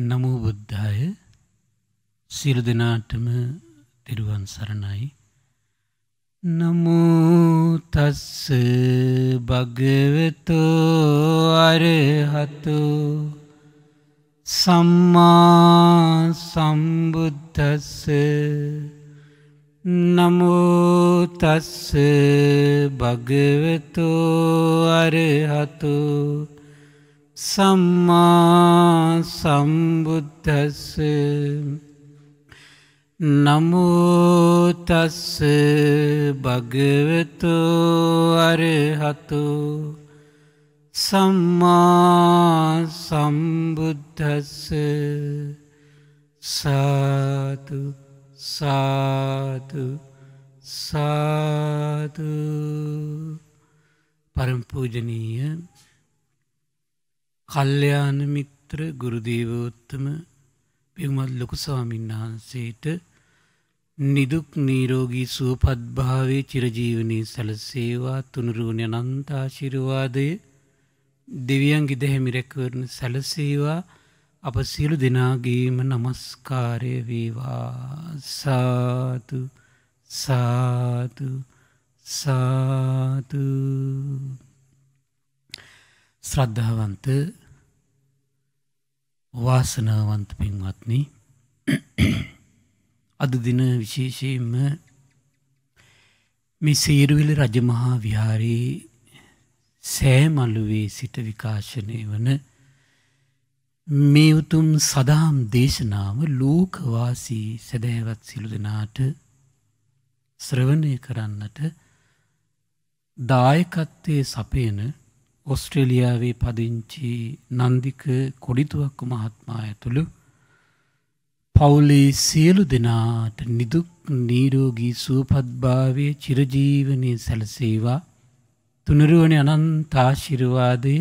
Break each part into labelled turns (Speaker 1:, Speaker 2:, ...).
Speaker 1: නමෝ බුද්ධාය සියලු දෙනාටම තෙරුවන් සරණයි නමෝ තස්ස භගවතෝ අරහතු සම්මා සම්බුද්දස්ස නමෝ තස්ස භගවතෝ අරහතෝ සම්මා සම්බුද්ධස්ස නමුතස්ස භගවතු අරහතු සම්මා සම්බුද්ධස්ස සාතු සාතු සාතු පරම්පූජනීය කල්්‍යයාන මිත්‍ර ගුරුදේවෝත්තම පිවමත් ලොකු ස්වාමීන් වහන්සේට නිදුක් නීරෝගී සුවපත්භාවේ චිරජීවනී සැලසේවා තුනුරුණ අනන්තාශිරවාදය දෙවියන්ගේ දැහැමිරැකවරණ සැලසේවා අප සියලු දෙනාගේම නමස්කාරය වේවා සාතු සාතු සාතු ශ්‍රද්ධාවන්ත වාසනාවන්ත පින්වත්නි අද දින විශේෂයෙන්ම මේ සේරුවිල රජමහා විහාරයේ සෑමලුවේ සිට විකාශනය වන මේ උතුම් සදාම් දේශනාව ලෝකවාසී සැදෑවත් සිළු දෙනාට ශ්‍රවණය කරන්නට දායකත්වයේ සපයන ඔස්ට්‍රේලියාවේ පදිංචි නන්දික කොඩිතුවක්කු මහත්මා ඇතුළු පවුලේ සියලු දෙනාට නිදුක් නීරෝගී සුවපත්භාවය චිරජීවනය සැලසේවා තුනරුවන අනන්තාශිරවාදය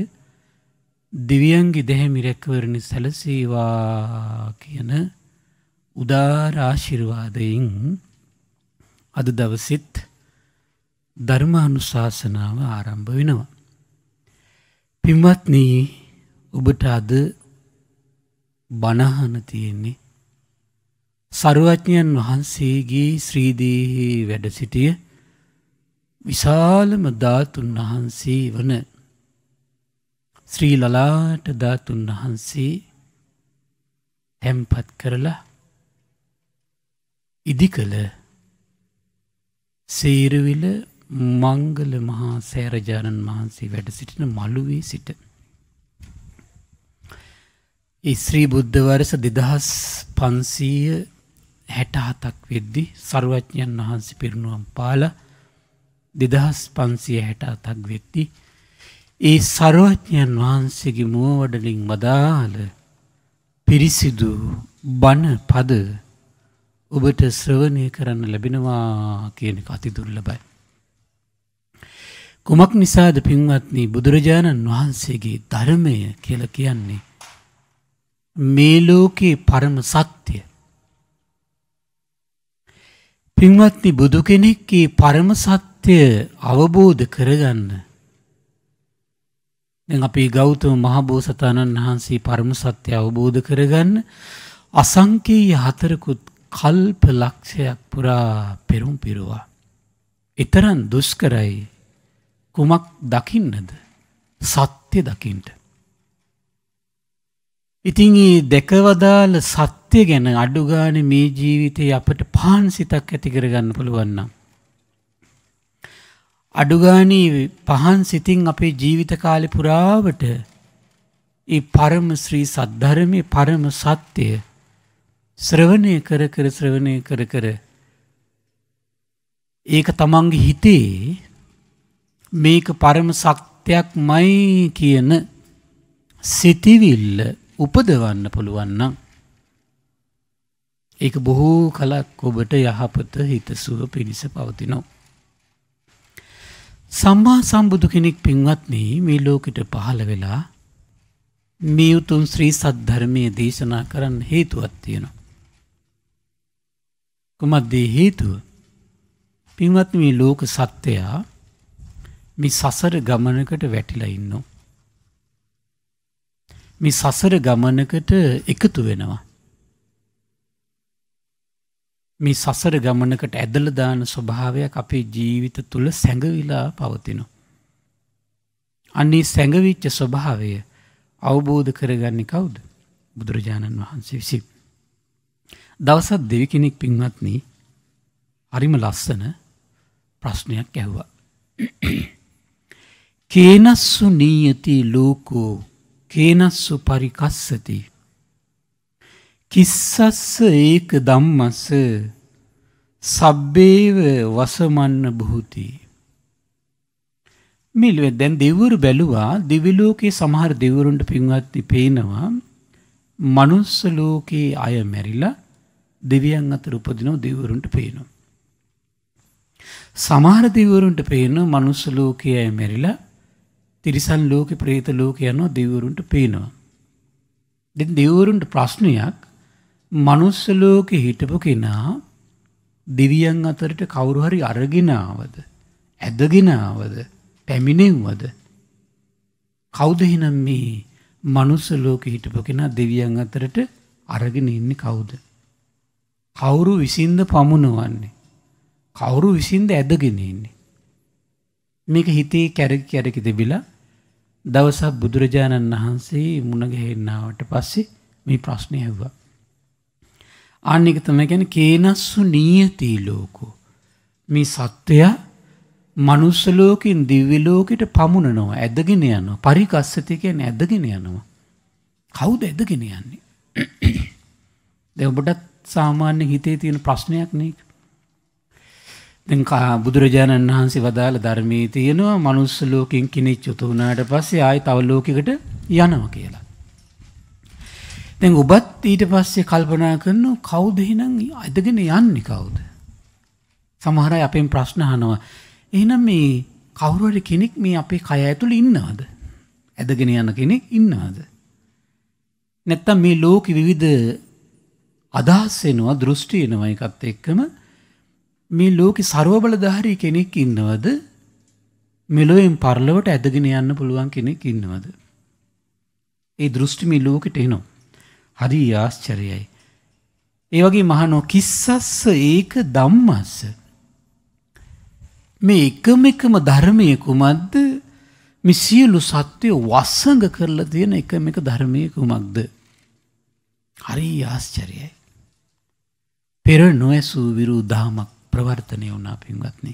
Speaker 1: දිවියන්ගේ දැහැමි රැකවරණ සැලසේවා කියන උදාරාශිරවාදයෙන් අද දවසිත් ධර්මානුශාසනාව ආරම්භ වෙනවා. පින්වත්නී ඔබට අද බණහන තියෙන්නේ සරුවඥන් වහන්සේගේ ශ්‍රීදීහි වැඩ සිටිය විශාලම ධාතුන් වහන්සේ වන ශ්‍රී ලලාට ධාතුන් වහන්සේ තැම්පත් කරලා ඉදි කළ සේරවිල මංගල මහා සෑරජාණන් වහන්සේ වැඩ සිටින මළුවේ සිට. ඉස්්‍රී බුද්ධවරස දෙදහස් පන්සීය හැටහතක් වෙද්දි සරුවඥන් වහන්සේ පිරුණුවම් පාල දෙදහස් පන්සිය හැට අතක් වෙද්දි. ඒ සරුවඥන් වහන්සේගේ මුවවඩලින් වදාල පිරිසිදු බණ පද ඔබට ශ්‍රවණය කරන්න ලැබෙනවා කියන අතිදුර්ලබයි. කුමක් නිසාද පින්වත්නි බුදුරජාණන් වහන්සේගේ ධර්මය කියලා කියන්නේ මේ ලෝකේ පරම සත්‍ය. පින්වත්නි බුදු කෙනෙක්ගේ පරම සත්‍ය අවබෝධ කරගන්න. දැන් අපේ ගෞතම මහබෝසතාණන් වහන්සේ පරම සත්‍ය අවබෝධ කරගන්න අසංකේය හතරකුත් කල්ප ලක්ෂයක් පුරා පෙරුම් පිරුවා. ඊතරම් දුෂ්කරයි කුමක් දකින්නද සත්‍ය දකිින්ට. ඉතින් ඒ දැකවදාල සත්‍ය ගැන අඩුගාන මේ ජීවිතයේ අපට පාන් සිතක් ඇති කරගන්න පුළුවන්නම්. අඩුගානී පහන් සිතින් අපේ ජීවිත කාලෙ පුරාවට ඒ පරම ශ්‍රී සද්ධරමය පරම සත්‍යය ශ්‍රවණය කර කර ශ්‍රවණය කර කර ඒක තමන්ගේ හිතේ මේක පරම සත්‍යයක් මයි කියන සිතිවිල්ල උපදවන්න පුළුවන්නම්. ඒක බොහෝ කලක් ඔබට යහපත හිතසුව පිණිස පවතිනෝ. සම්මා සම්බුදු කෙනෙක් පින්වත්නී මේ ලෝකට පහළ වෙලා මේ උතුම් ශ්‍රී සද්ධර්මය දේශනා කරන්න හේතුවත් තියෙනවා. කුමත්දේ හේතුව පින්වත් මේ ලෝක සත්‍යයා මේ සසර ගමනකට වැටිලා ඉන්නවා. මේ සසර ගමනකට එකතු වෙනවා. මේ සසර ගමනකට ඇදල දාන ස්වභාවයක් අපේ ජීවිත තුළ සැඟවිලා පවතිනවා. අන්නේ සැඟවිච්ච ස්වභාවය අවබෝධ කරගන්නේ කවුද බුදුරජාණන් වහන්සේ විසි. දවසත් දෙවි කෙනෙක් පින්වත්නී හරිම ලස්සන ප්‍රශ්නයක් ඇහුවා. කේනස්සු නීයති ලෝකෝ කේනස්සු පරිකස්සති. කිස්සස්ස ඒක දම්මස සබ්බේව වසමන්න බොහෝති. මිල්ුව දැන් දෙවරු බැලුවා දිවිලෝකයේ සමහර දෙවරුන්ට පින්වත්ති පේනවා මනුස්ස ලෝකයේ අය මැරිලා දෙවියන් අතර උපදිනෝ දෙවරුන්ට පේනවා. සමහර දෙවරුන්ට පේන මනුස්ස ලෝකයේ අය මැරිලා තිරිසන් ලෝකෙ ප්‍රේත ලෝක යනවා දෙවරුන්ට පේනවා. දෙ දෙවරුන්ට ප්‍රශ්නයක් මනුස්සලෝකෙ හිටපු කෙනා දෙවියන් අතරට කවුරුහරි අරගෙනාවද. ඇදගෙනාවද පැමිණෙව්වද. කෞදහිනම් මේ මනුස්සලෝක හිටපු කෙනා දෙවියන් අතරට අරගෙන ඉන්න කවුද. කවුරු විසින්ද පමුණුවන්නේ. කවුරු විසින්ද ඇදගෙනෙන්නේ. මේක හිතේ කැරකි කැරකි තිබිලා දවසක් බුදුරජාණන් වහන්සේ මුණගැහෙන්නාවට පස්සේ මේ ප්‍රශ්නය ඇහුවා. ආන්න එක තමයි ගැන කේනස්සු නියති ලෝකෝ. මේ සත්වයා මනුස්සලෝකින් දිව්‍යලෝකට පමුණනවා ඇදගෙන යනවා පරිකස්සති කියන්නේ ඇදගෙන යනවා. කවුද ඇදගෙන යන්නේ. දෙවබටත් සාමාන්‍ය හිතේ තියෙන ප්‍රශ්නයක් නේක. දැන් බුදුරජාණන් වහන්සේ වදාළ ධර්මයේ තියෙනවා මනුස්ස ලෝකෙන් කෙනෙක් චුත වුණාට පස්සේ ආයි තව ලෝකයකට යනවා කියලා. දැන් ඔබත් ඊට පස්සේ කල්පනා කරනවා කවුද එහෙනම් අදගෙන යන්නේ කවුද? සමහර අය අපෙන් ප්‍රශ්න අහනවා. එහෙනම් මේ කවුරු හරි කෙනෙක් මේ අපේ කය ඇතුළේ ඉන්නවද? ඇදගෙන යන කෙනෙක් ඉන්නවද? නැත්තම් මේ ලෝකෙ විවිධ අදහස් එනවා දෘෂ්ටි එනවා එකත් එක්කම මේ ලෝකෙ ਸਰවබලධාරී කෙනෙක් ඉන්නවද? මෙලොවෙන් පරලොවට ඇදගෙන යන්න පුළුවන් කෙනෙක් ඉන්නවද? ඒ දෘෂ්ටි මේ ලෝකෙට එනවා. හරි ආශ්චර්යයි. ඒ වගේ මහනෝ කිස්සස්ස ඒක ධම්මස්ස. මේ එකම එකම ධර්මයේ කුමක්ද? මේ සියලු සත්‍ය වසඟ කරලා තියෙන එකම එක ධර්මයේ කුමක්ද? හරි ආශ්චර්යයි. පෙර නොඇසූ විරු දහමක් ප්‍රවර්තනය වුණා පින්වත්නි.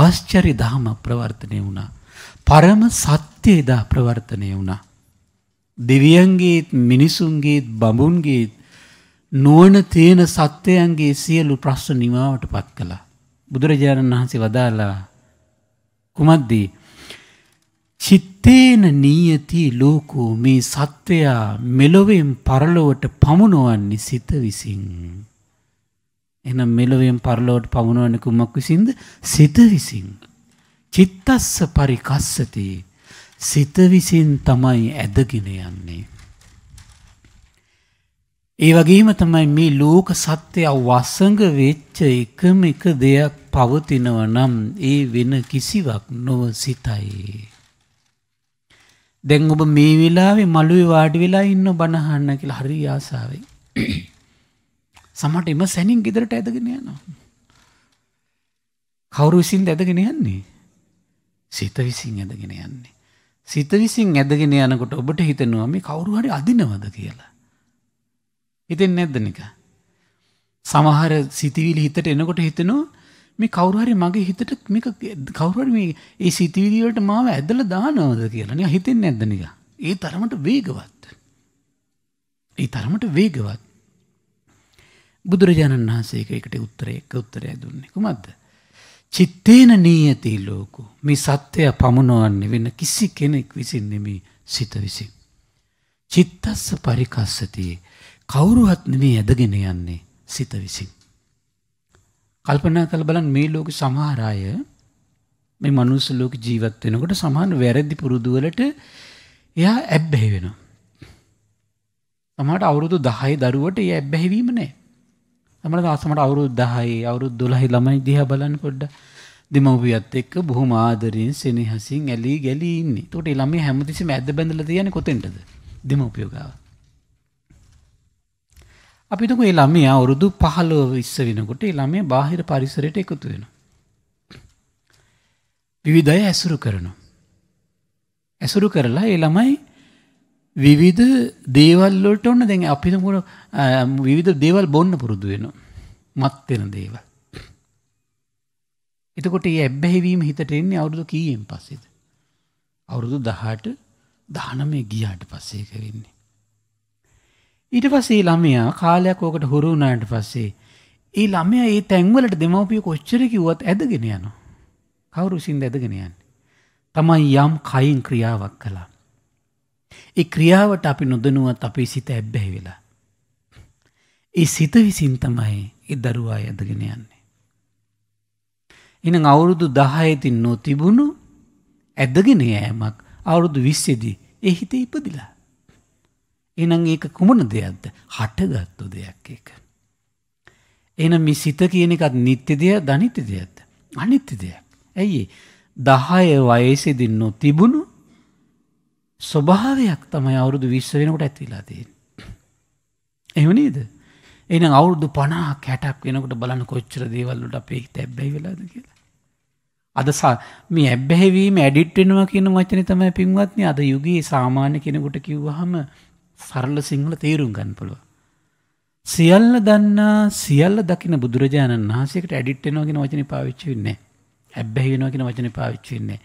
Speaker 1: ආශ්චර්ය ධම ප්‍රවර්තනය වුණා. පරම සත්‍ය එදා ප්‍රවර්තනය වුණා. දෙවියන්ගේත් මිනිසුන්ගේත් බඹුන්ගේත් නුවණ තියෙන සත්‍යයන්ගේ සියලු ප්‍රශ්න නිවාවට පත් කළා. බුදුරජාණන් වහන්සේ වදාලා කුමද්දී චිත්තේන නීයති ලෝකෝ මේ සත්වයා මෙලොවෙන් පරලොවට පමුණුවන්නේ සිත විසින්. එනම් මෙලොවෙන් පරලොවට පමුණුවන කුමක් විසින්ද සිත විසින්. චිත්තස්ස පරිකස්සති සිත විසින් තමයි ඇදගෙන යන්නේ. ඒ වගේම තමයි මේ ලෝක සත්‍යය වසඟ වෙච්ච එකම එක දෙයක් පවතිනව නම් ඒ වෙන කිසිවක් නොව සිතයි. දැන් ඔබ මේ වෙලාවේ මළුවේ වාඩි වෙලා ඉන්න බනහන්න කියලා හරි ආසාවෙන්. සමහරට එම සැනින් ගෙදරට ඇදගෙන යනවා. කවුරු විසින්ද ඇදගෙන යන්නේ? සිත විසින් ඇදගෙන යන්නේ. සිත විසින් ඇදගෙන යනකොට ඔබට හිතෙනවා මේ කවුරු හරි අදිනවද කියලා. හිතෙන්නේ නැද්ද නික? සමහර සිතවිලි හිතට එනකොට හිතෙනවා මේ කවුරු හරි මගේ හිතට මේක කවුරු හරි මේ ඒ සිතවිලි වලට මාව ඇදලා දානවද කියලා. නික හිතෙන්නේ නැද්ද නික? ඒ තරමට වේගවත්. ඒ තරමට වේගවත්. බුදුරජාණන් වහන්සේක එකට උත්තරයක උත්තරය දුන්නේ කුමක්ද. චිත්තේන නීයති ලෝකු මේ සත්‍යය පමුණුවන්නේ වෙන කිසි කෙනෙක් විසින් නෙමේ සිත විසින්. චිත්තස්ස පරිකස්සතියේ කවුරුහත් නෙමේ ඇදගෙන යන්නේ සිත විසින්. කල්පනා කළ බලන් මේ ලෝක සමහර අය මේ මනුස්ස ලෝක ජීවත් වෙනකොට සමහර වැරදි පුරුදු වලට එයා ඇබ්බැහි වෙනවා. සමහරට අවුරුදු 10 දරුවට ඒ ඇබ්බැහිවීම නැහැ. තමට දවසමට අවුරුදු 10යි අවුරුදු 12යි ළමයි දිහා බලන්න පොඩ්ඩක් දෙමව්පියත් එක්ක බොහොම ආදරෙන් සෙනෙහසින් ඇලී ගැලී ඉන්නේ. ඒකට ළමයි හැමතිස්සෙම ඇද්ද බැඳලා තියන්නේ කොතෙන්ටද? දෙමව්පියෝ ගාව. අපි හිතමු මේ ළමයා අවුරුදු 15 20 වෙනකොට මේ ළමයා බාහිර පරිසරයට එකතු වෙනවා. විවිධය ඇසුරු කරනවා. ඇසුරු කරලා ඒ ළමයි විවිධ දේවල් වලට ඔන්න දැන් අපිට මොන විවිධ දේවල් බොන්න පුරුදු වෙනවා. මත් වෙන දේවල්. එතකොට මේ ඇබ්බැහිවීම හිතට එන්නේ අවුරුදු කීයෙන් පස්සේද? අවුරුදු 18 19 ගියාට පස්සේ ඒක වෙන්නේ. ඊට පස්සේ ළමයා කාලයක් ඕකට හුරු වුණාට පස්සේ ඒ ළමයා ඒ තැන්වලට දෙමව්පිය කොච්චර කිව්වත් ඇදගෙන යනවා. කවුරු විසින්ද ඇදගෙන යන්නේ? තමයි යම් කයින් ක්‍රියාවක් කළා. ඒ ක්‍රියාවට අපි නොදනුවත් අපේ සිත ඇබ්බැහි වෙලා. ඒ සිත විසින් තමයි ඒ දරුවා ඇදගෙන යන්නේ. එනම් අවුරුදු 10 තින් නොතිබුණු ඇදගෙන යෑමක් අවුරුදු 20 දී ඒ හිතේ ඉපදිලා. එහෙනම් ඒක කුමන දෙයක්ද? හටගත්තු දෙයක් ඒක. එහෙනම් මේ සිත කියන එකත් නිත්‍ය දෙයක්ද අනිත්‍ය දෙයක්ද? අනිත්‍ය දෙයක්. ඇයි ඒ? 10 වයසේදී නොතිබුණු ස්වභාවයක් තමයි අවුරුදු විශ්ව වෙනකට ඇත්වෙලා තියෙන්. එමනේද එන අවුරුදු පනා කැටක් වෙනකට බලන කොච්චර දේවල්ලට අපේ තැබ්බැයි වෙලාද කියලා. අදසා මේ ඇබ්බැහැවීම ඇඩිට්වෙනවා කියන වචන තමයි පින්වත්න අද යුගයේ සාමාන්‍ය කෙනෙකුට කිව්වහම සරල සිංහල තේරුම් ගන්න පුළුව. සියල්ල දන්නා සියල්ල දකින බුදුරජාණන් වහන්සේකට ඇඩිට්ෙනවා කියෙන වචන පාවිච්චි වෙන්නේ ඇබ්බැහිෙනවා කියෙන වචන පාවිච්චි වෙන්නේ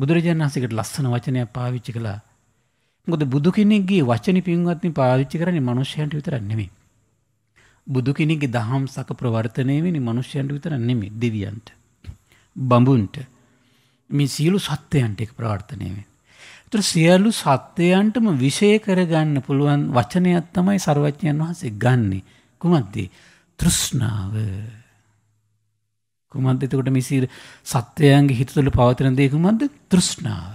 Speaker 1: බුදුරජාණන් වහන්සේකට ලස්සන වචනයක් පාවිච්චි කළා. මොකද බුදු කෙනෙක්ගේ වචනේ පින්වත්නි පාවිච්චි කරන්නේ මිනිස්යන්ට විතරක් නෙමෙයි. බුදු කෙනෙක්ගේ දහම් සක ප්‍රවර්තනය වෙන්නේ මිනිස්යන්ට විතරක් නෙමෙයි දෙවියන්ට. බඹුන්ට මේ සියලු සත්‍යයන්ට එක ප්‍රවර්තනය වෙන්නේ. ඒතර සියලු සත්‍යයන්ටම විෂය කරගන්න පුළුවන් වචනයක් තමයි ਸਰවඥයන් වහන්සේ ගන්නේ. කුමක්ද? තෘෂ්ණාව. කුමන්ද එතකොට මිසිර සත්‍යයන්ගේ හිත තුළ පවතින දේ කුමන්ද තෘෂ්ණාව.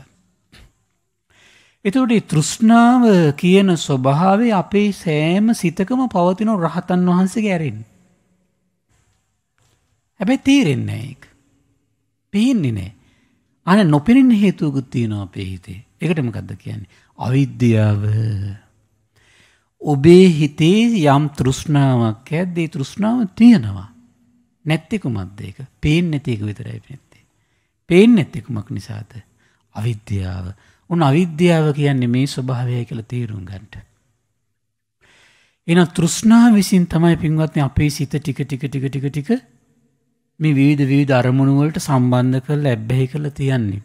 Speaker 1: එතකොට තෘෂ්ණාව කියන ස්වභාවේ අපේ සෑම සිතකම පවතින රහතන් වහන්සේ ගැරෙන්. හැබැයි තීරෙන්නේ එක. පිහින්නේ නෑ. අන නොපෙනෙන් හේතුවකුත් තියෙනවා අපේ හිතේ. ඒකට මොකද්ද කියන්නේ? අවිද්‍යාව. ඔබේ හිතේ යම් තෘෂ්ණාවක් ඇද්ද ඒ තෘෂ්ණාව තියෙනවා. නැත්තිකු මද්දේක පේෙන් නැතික විතරයි නැත්තේ. පේෙන් නැත්තෙකුමක් නිසාද අවිද්‍යාව උන් අවිද්‍යාව කියන්නේ මේ ස්වභාවය කළ තේරුම් ගන්ට. එන තෘෂ්ණා විසින් තමයි පින්වත්න අපේ සිත ටික ටික ටික ටික ටික මේ විවිධ වී ධර්මුණුවලට සම්බන්ධ කළ ඇබ්බැහි කළ තියන්නේ.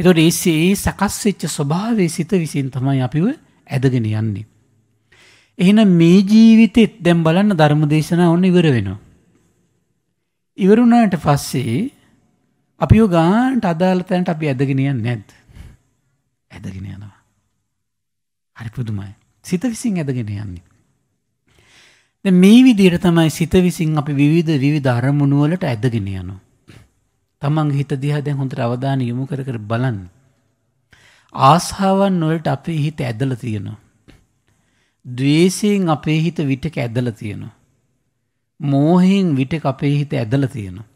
Speaker 1: එතොට ඒසේ සකස්වෙච්ච ස්වභාවේ සිත විසින් තමයි අපිව ඇදගෙන යන්නේ. එහෙනම් මේ ජීවිතෙත් දැන් බලන්න ධර්ම දේශනා ඔන්න ඉවර වෙනවා. ඉවර වුණාට පස්සේ අපිව ගානට අදාළ තැනට අපි ඇදගෙන යන්නේ නැද්ද? ඇදගෙන යනවා. හරි පුදුමයි. සිත විසින් ඇදගෙන යන්නේ. දැන් මේ විදිහට තමයි සිත විසින් අපි විවිධ විවිධ අරමුණු වලට ඇදගෙන යනවා. තමන්ගේ හිත දිහා දැන් හොඳට අවධානය යොමු කර කර බලන්න. ආශාවන් වලට අපේ හිත ඇදලා තියෙනවා. දවේශයෙන් අපේ හිත විටක ඇදල තියෙනවා. මෝහෙන් විටක අපේ හිත ඇදල තියෙනවා.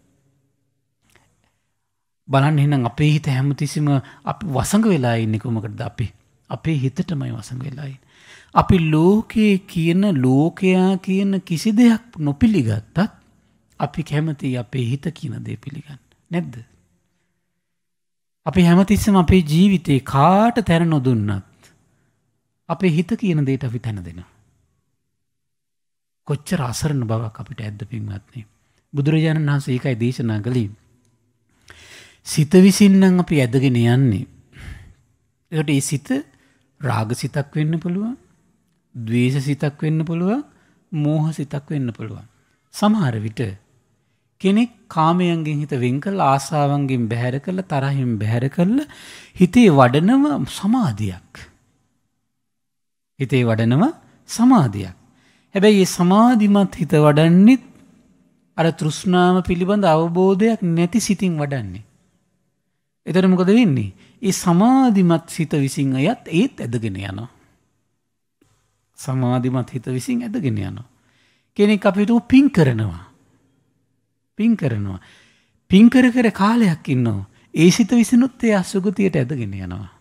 Speaker 1: බලන් එනම් අපේ හිත හැමතිසිම අපි වසඟ වෙලා ඉන්න කොමකටද අපි අපේ හිතටමයි වසඟ වෙලායි. අපි ලෝකයේ කියන ලෝකයා කියන කිසි දෙයක් නොපිළිගත්තත් අපි කැමති අපේ හිත කියන දේ පිළිගන්න නැද්ද. අපි හැමතිස්සම අපේ ජීවිතේ කාට තැන නොදුන්නත් අපේ හිත කියන දේට අපි තැන දෙෙන. කොච්චර අසරණ බවක් අපිට ඇද්ද පින්වත්න්නේ. බුදුරජාණන් වහන්සේ ඒකයි දේශනා කළින්. සිත විසින්නන් අපි ඇදගෙන යන්නේ. එට ඒ සිත රාග සිතක් වෙන්න පුළුවන් දවේශ සිතක් වෙන්න පුළුවන් මෝහ සිතක් වෙන්න පුළුවන්. සමහර විට කෙනෙක් කාමයන්ගෙන් හිත වෙංකල් ආසාාවන්ගෙන් බැහැර කරල තරහිම් බැහැර කරල හිතේ වඩනව සමාධයක්. හිතේ වඩනවා සමාධියක්. හැබැයි ඒ සමාධිමත් හිත වඩන්නෙත් අර තෘෂ්ණාව පිළිබඳ අවබෝධයක් නැති සිතින් වඩන්නේ. එතට මොකද වෙන්නේ. ඒ සමාධිමත් සිත විසින් අයත් ඒත් ඇදගෙන යනවා. සමාධිමත් හිත විසින් ඇදගෙන යනවා. කෙනෙක් අපිට පින් කරනවා. පින් කරනවා. පින්කර කර කාලයක් ඉන්නවා. ඒ සිත විසිනුත් ඒ අස්සුගතියට ඇදගෙන යනවා.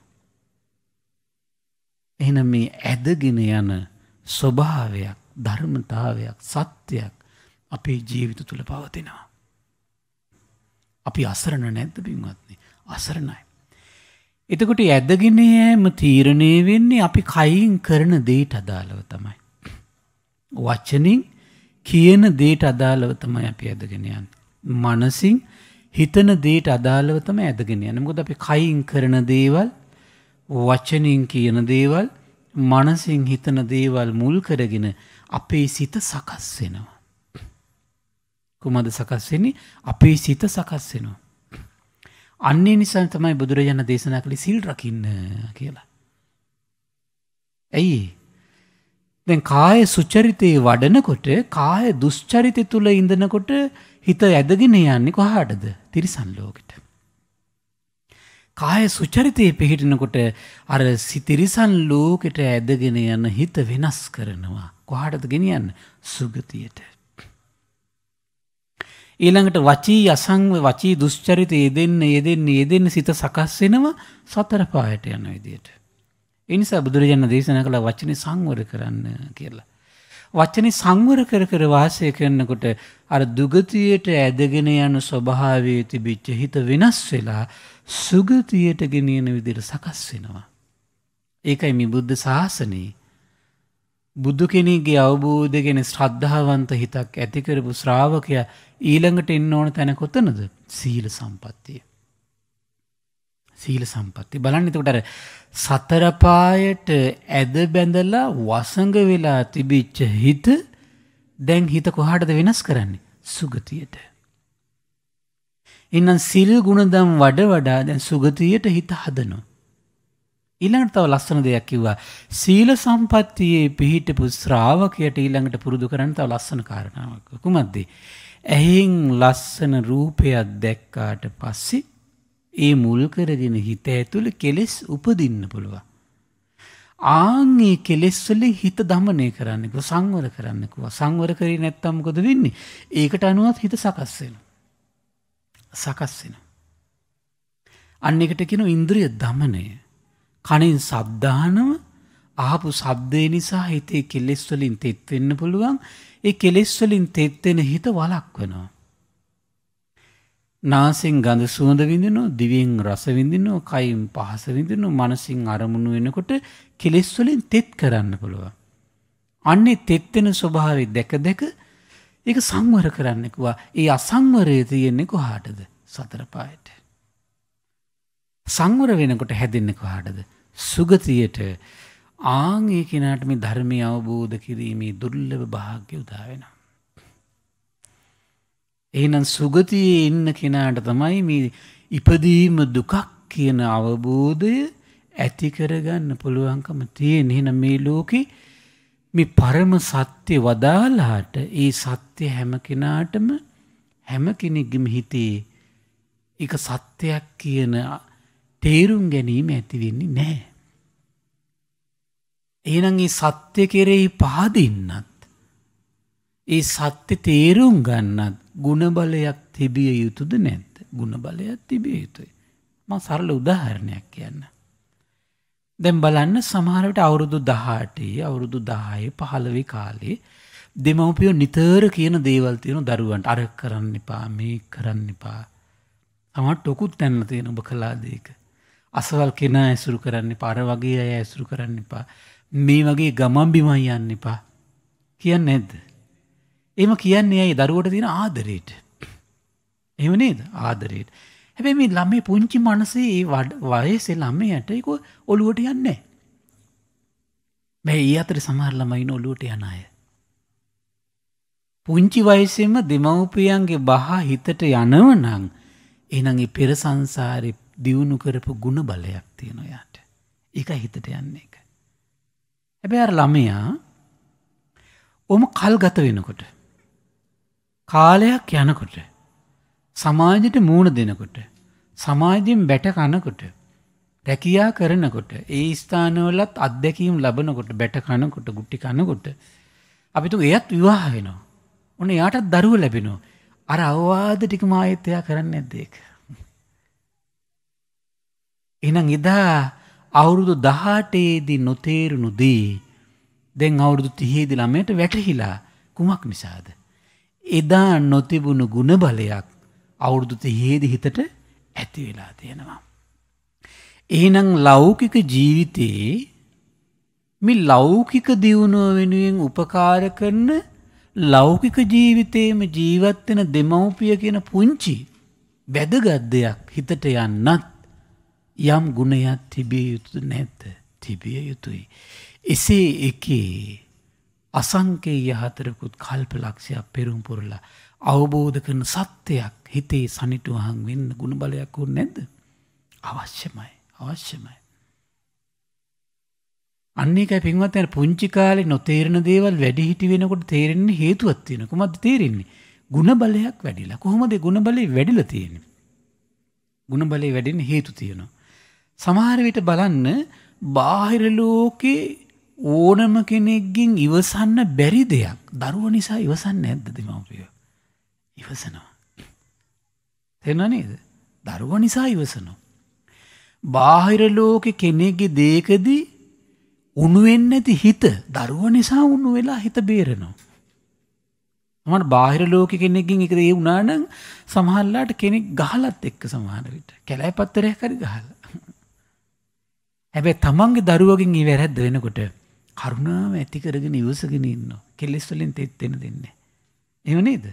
Speaker 1: එහෙනම් මේ ඇදගෙන යන ස්වභාවයක් ධර්මතාවයක් සත්‍යයක් අපේ ජීවිත තුළ පවතිනවා. අපි අසරණ නැද්ද පින්වත්නි? අසරණයි. එතකොට ඇදගෙන යෑම තීරණය වෙන්නේ අපි කයින් කරන දේට අදාළව තමයි. වචනින් කියන දේට අදාළව තමයි අපි ඇදගෙන යන්නේ. මනසින් හිතන දේට අදාළව තමයි ඇදගෙන යන්නේ. මොකද අපි කයින් කරන දේවල් වචනින් කියන දේවල් මනසින් හිතන දේවල් මුල් කරගෙන අපේ සිත සකස් වෙනවා. කුමද සකස්වෙන්නේ අපේ සිත සකස් වෙනවා. අන්නේ නිසා තමයි බුදුරජාණන් දේශනා කළේ සිල් රකින්න කියලා. ඇයි දැන් කාය සුචරිතයේ වඩනකොට කාය දුෂ්චරිතය තුළ ඉඳනකොට හිත ඇදගෙන යන්නේ කොහාටද තිරිසන් ලෝකෙට. කාය සුචරිතයේ පිහිටනකොට අර සිතිරිසන් ලෝකෙට ඇදගෙන යන හිත වෙනස් කරනවා. කොහටද ගෙනියන්න සුගතියට. ඊළඟට වචී යසංව වචී දුෂ්චරිත යෙදෙන්න යෙදෙන්න යෙදෙන්න සිත සකස්වෙනවා සතර පායට යන විදියට. එනිසා බුදුරජාණන් දේශන කළ වචන සංවර කරන්න කියලා. වචන සංවර කර කර වාසය කරනකොට අර දුගතියට ඇදගෙන යන ස්වභාවයේ තිබිච්ච හිත වෙනස් වෙලා සුගතියට ගෙනියන විදිර සකස් වෙනවා. ඒකයි මේ බුද්ධ ශාසනයේ බුදු කෙනෙගේ අවබෝධ ගෙන ශ්‍රද්ධාවන්ත හිතක් ඇතිකරපු ශ්‍රාවකය ඊළඟට එන්න ඕන තැන කොතනද සීල සම්පත්තිය. සීල සම්පත්ති බලන්නතකට සතරපායට ඇද බැඳලා වසඟ වෙලා තිබිච්ච හිත දැන් හිත කොහටද වෙනස් කරන්නේ සුගතියට. එන්නම් සිල් ගුණදම් වඩ වඩා දැන් සුගතියට හිත හදනවා. ඊළඟට තව ලස්සන දෙයක් කිව්වා. සීල සම්පත්තියේ පිහිටපු ශ්‍රාවකයට ඊළඟට පුරුදු කරන්න තව ලස්සන කාරණාවක්. කුමක්ද? ඇහෙන් ලස්සන රූපයක් දැක්කාට පස්සේ ඒ මුල් කරගෙන හිත ඇතුළේ කෙලෙස් උපදින්න පුළුවන්. ආංගේ කෙලෙස්වලින් හිත දමනය කරන්නෙකු සංවර කරන්නෙකුව සංවර කරේ නැත්තම් මොකද වෙන්නේ ඒකට අනුවත් හිත සකස් වෙනවා සකස් වෙන. අන්න එකට කියන ඉන්ද්‍රිය দমনය. කනින් සද්ධානම ආපු ශබ්දේ නිසා හිතේ කෙලෙස් වලින් තෙත් වෙන්න පුළුවන්. ඒ කෙලෙස් වලින් තෙත් වෙන හිත වළක්වනවා. නාසෙන් ගඳ සුවඳ විඳිනවා, දිවෙන් රස විඳිනවා, කයින් පහස විඳිනවා, මනසින් අරමුණු වෙනකොට කෙලෙස් වලින් තෙත් කරන්න පුළුවන්. අන්නේ තෙත් වෙන ස්වභාවය දැක දැක ඒක සංවර කරන්නෙකුවා ඒ අසංවරය තියෙන්නේ කොහාටද සතරපායට. සංවර වෙනකොට හැදෙන්නෙ කොහාටද. සුගතියට ආංඒ කෙනාට මේ ධර්මය අවබෝධ කිරීමේ දුර්ලභ භාග්‍ය උදාවෙනවා. එහනම් සුගතියේ ඉන්න කෙනාට තමයි මේ ඉපදීම දුකක් කියන අවබෝධය ඇතිකරගන්න පුළුවන්කම තියෙන් එහෙන මේ ලෝකේ මේ පරම සත්‍ය වදාලාට ඒ සත්‍ය හැම කෙනාටම හැම කෙනෙක්ගම හිතේ එක සත්‍යයක් කියන තේරුම් ගැනීම ඇතිවෙන්නේ නෑ. එනං ඒ සත්‍ය කෙරෙහි පහදින්නත්. ඒ සත්‍ය තේරුම් ගන්නත් ගුණබලයක් තිබිය යුතුද නැත්ත ගුණබලයක් තිබිය යුතුයි. ම සරල උදාහරණයක් කියන්න. දැම් බලන්න සමහරට අවුරුදු දහටේ අවුරුදු දාය පහළවෙ කාලේ දෙමවපියෝ නිතර කියන දේවල් තියෙන දරුවන්ට අර කරන්න එපා මේ කරන්න එපා තමට ඔකුත් තැන්න තියෙන ඔබ කලාදේක අසවල් කෙනා ඇසුරු කරන්න පර වගේ අය ඇසුරු කරන්න එපා මේ වගේ ගමම්බිමයි යන්න එපා කියන්න ඇද එම කියන්නේ ඇයි දරුවට තියෙන ආදරයට එම නේද ආදරයට හැබැයි මේ ළමේ පුංචි මනසේ ඒ වයසේ ළමයට ඒක ඔලුවට යන්නේ නැහැ. ඒ අතර සමහර ළමයින ඔලුවට යන අය. පුංචි වයසේම දෙමව්පියන්ගේ බහ හිතට යනව නම් එහෙනම් ඒ පෙර සංසාරේ දියුණු කරපු ಗುಣ බලයක් තියෙනවා යාට. ඒක හිතට යන්නේ ඒක. හැබැයි අර ළමයා ඔම කල් ගත වෙනකොට කාලයක් යනකොට සමාජයට මූුණ දෙනකොට සමාජයෙන් බැට කනකොට රැකියා කරනකොට ඒ ස්ථානවලත් අත්දැකීම් ලබනකොට බැට කනකොට ගුට්ටි කනකොට අපිතු එයත් විවාහ වෙනවා ඔන්න යාටත් දරුව ලැබෙනවා අර අවවාද ටික මාහිත්‍යයා කරන්න ඇදේක එනම් එදා අවුරුදු දහටේදී නොතේරුණු දී දැන් අවුරුදු තිහේදි ළමයට වැටහිලා කුමක් නිසාද එදා නොතිබුණු ගුණබලයක් අවුරුදු 30 හිතට ඇති වෙලා තියෙනවා. එහෙනම් ලෞකික ජීවිතේ මේ ලෞකික දියුණුව වෙනුවෙන් උපකාර කරන ලෞකික ජීවිතේම ජීවත් වෙන දෙමව්පිය කියන පුංචි වැදගත් දෙයක් හිතට යන්නත් යම් ගුණයක් තිබිය යුතු නැත තිබිය යුතුයි. එසේ එකේ අසංකේය හතරකුත් කල්පලක්ෂයක් පෙරම් පුරලා අවබෝධ කරන සත්‍යයක් හිතේ සනිටුවහන් වෙන්න ගුණ බලයක් වුන් නැද්ද අවශ්‍යමයි අවශ්‍යමයි අන්නේකයි පින්වත්යන පුංචි කාලේ නොතේරෙන දේවල් වැඩි හිටි වෙනකොට තේරෙන්නේ හේතුවක් තියෙන කොහොමද තේරෙන්නේ ಗುಣ බලයක් වැඩිලා කොහොමද ಗುಣ බලේ වැඩිලා තියෙන්නේ ಗುಣ බලේ වැඩෙන්න හේතු තියෙනවා සමහර විට බලන්න බාහිර ලෝකේ ඕනම කෙනෙක්ගෙන් ඉවසන්න බැරි දෙයක් දරුවා නිසා ඉවසන්නේ නැද්ද දෙමව්පියෝ ඉවසනවා තේරෙනව නේද? දරුවා නිසා ඉවසනවා. බාහිර ලෝකෙ කෙනෙක්ගේ දේකදී උණු වෙන්නේ නැති හිත දරුවා නිසා උණු වෙලා හිත බේරෙනවා. මට බාහිර ලෝකෙ කෙනෙක්ගෙන් එක දේ වුණා නම් සමහරලාට කෙනෙක් ගහලත් එක්ක සමහර විට කැලෑ පත්තරයක් හරි ගහලා. හැබැයි තමන්ගේ දරුවගෙන් ඒ වැරද්ද වෙනකොට කරුණාව ඇති කරගෙන ඉවසගෙන ඉන්නවා. කෙලෙස් වලින් තෙත් වෙන දෙන්නේ. එහෙම නේද?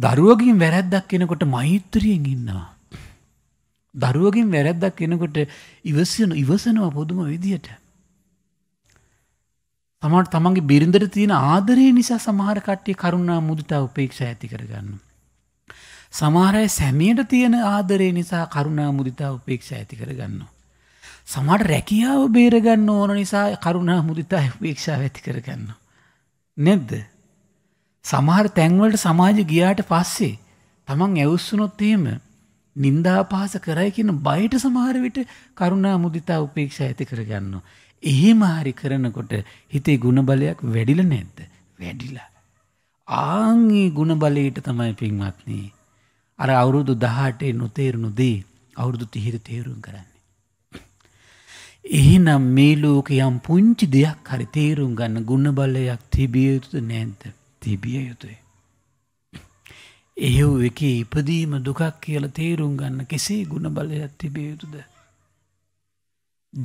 Speaker 1: දරුවගින් වැරැද්දක් කෙනකොට මෛත්‍රියෙන් ඉන්නවා. දරුවගින් වැරැද්දක් කෙනකොට ඉවසන ඉවසනවා පොදුම විදියට. තමට තමන්ගේ බිරිඳර තියෙන ආදරය නිසා සමහර කට්ටිය කරුණා මුදුතා උපේක්ෂ ඇති කරගන්න. සමහරය සැමියට තියෙන ආදරය නිසා කරුණා මුදිතා උපේක්ෂ ඇති කරගන්නවා. සමට රැකියාව බේරගන්න ඕන නිසා කරුණා මුදිතා උපේක්ෂාව ඇති කරගන්න. නැද්ද? සමහර තැන්වලට සමාජ ගියාට පස්සේ තමන් ඇවුස්සුනොත් එහෙම නින්දාපහස කරයි කියන බයට සමහර විට කරුණා මුදිතා උපේක්ෂා ඇති කරගන්නවා. එහෙම හරි කරනකොට හිතේ ಗುಣබලයක් වැඩිලා නැද්ද? වැඩිලා. ආන්ගේ ಗುಣබලයට තමයි පින්වත්නි අර අවුරුදු 18 නොතේරුණු දේ අවුරුදු 30 තේරුම් කරන්නේ. එහෙනම් මේ ලෝකේ යම් පුංචි දෙයක් හරි තේරුම් ගන්න ಗುಣබලයක් තිබිය යුතුද නැද්ද? තිබිය යුතුයි. එහෙව් එක ඉපදීම දුකක් කියල තේරුම් ගන්න කෙසේ ගුණ බලයක් තිබිය යුතුද.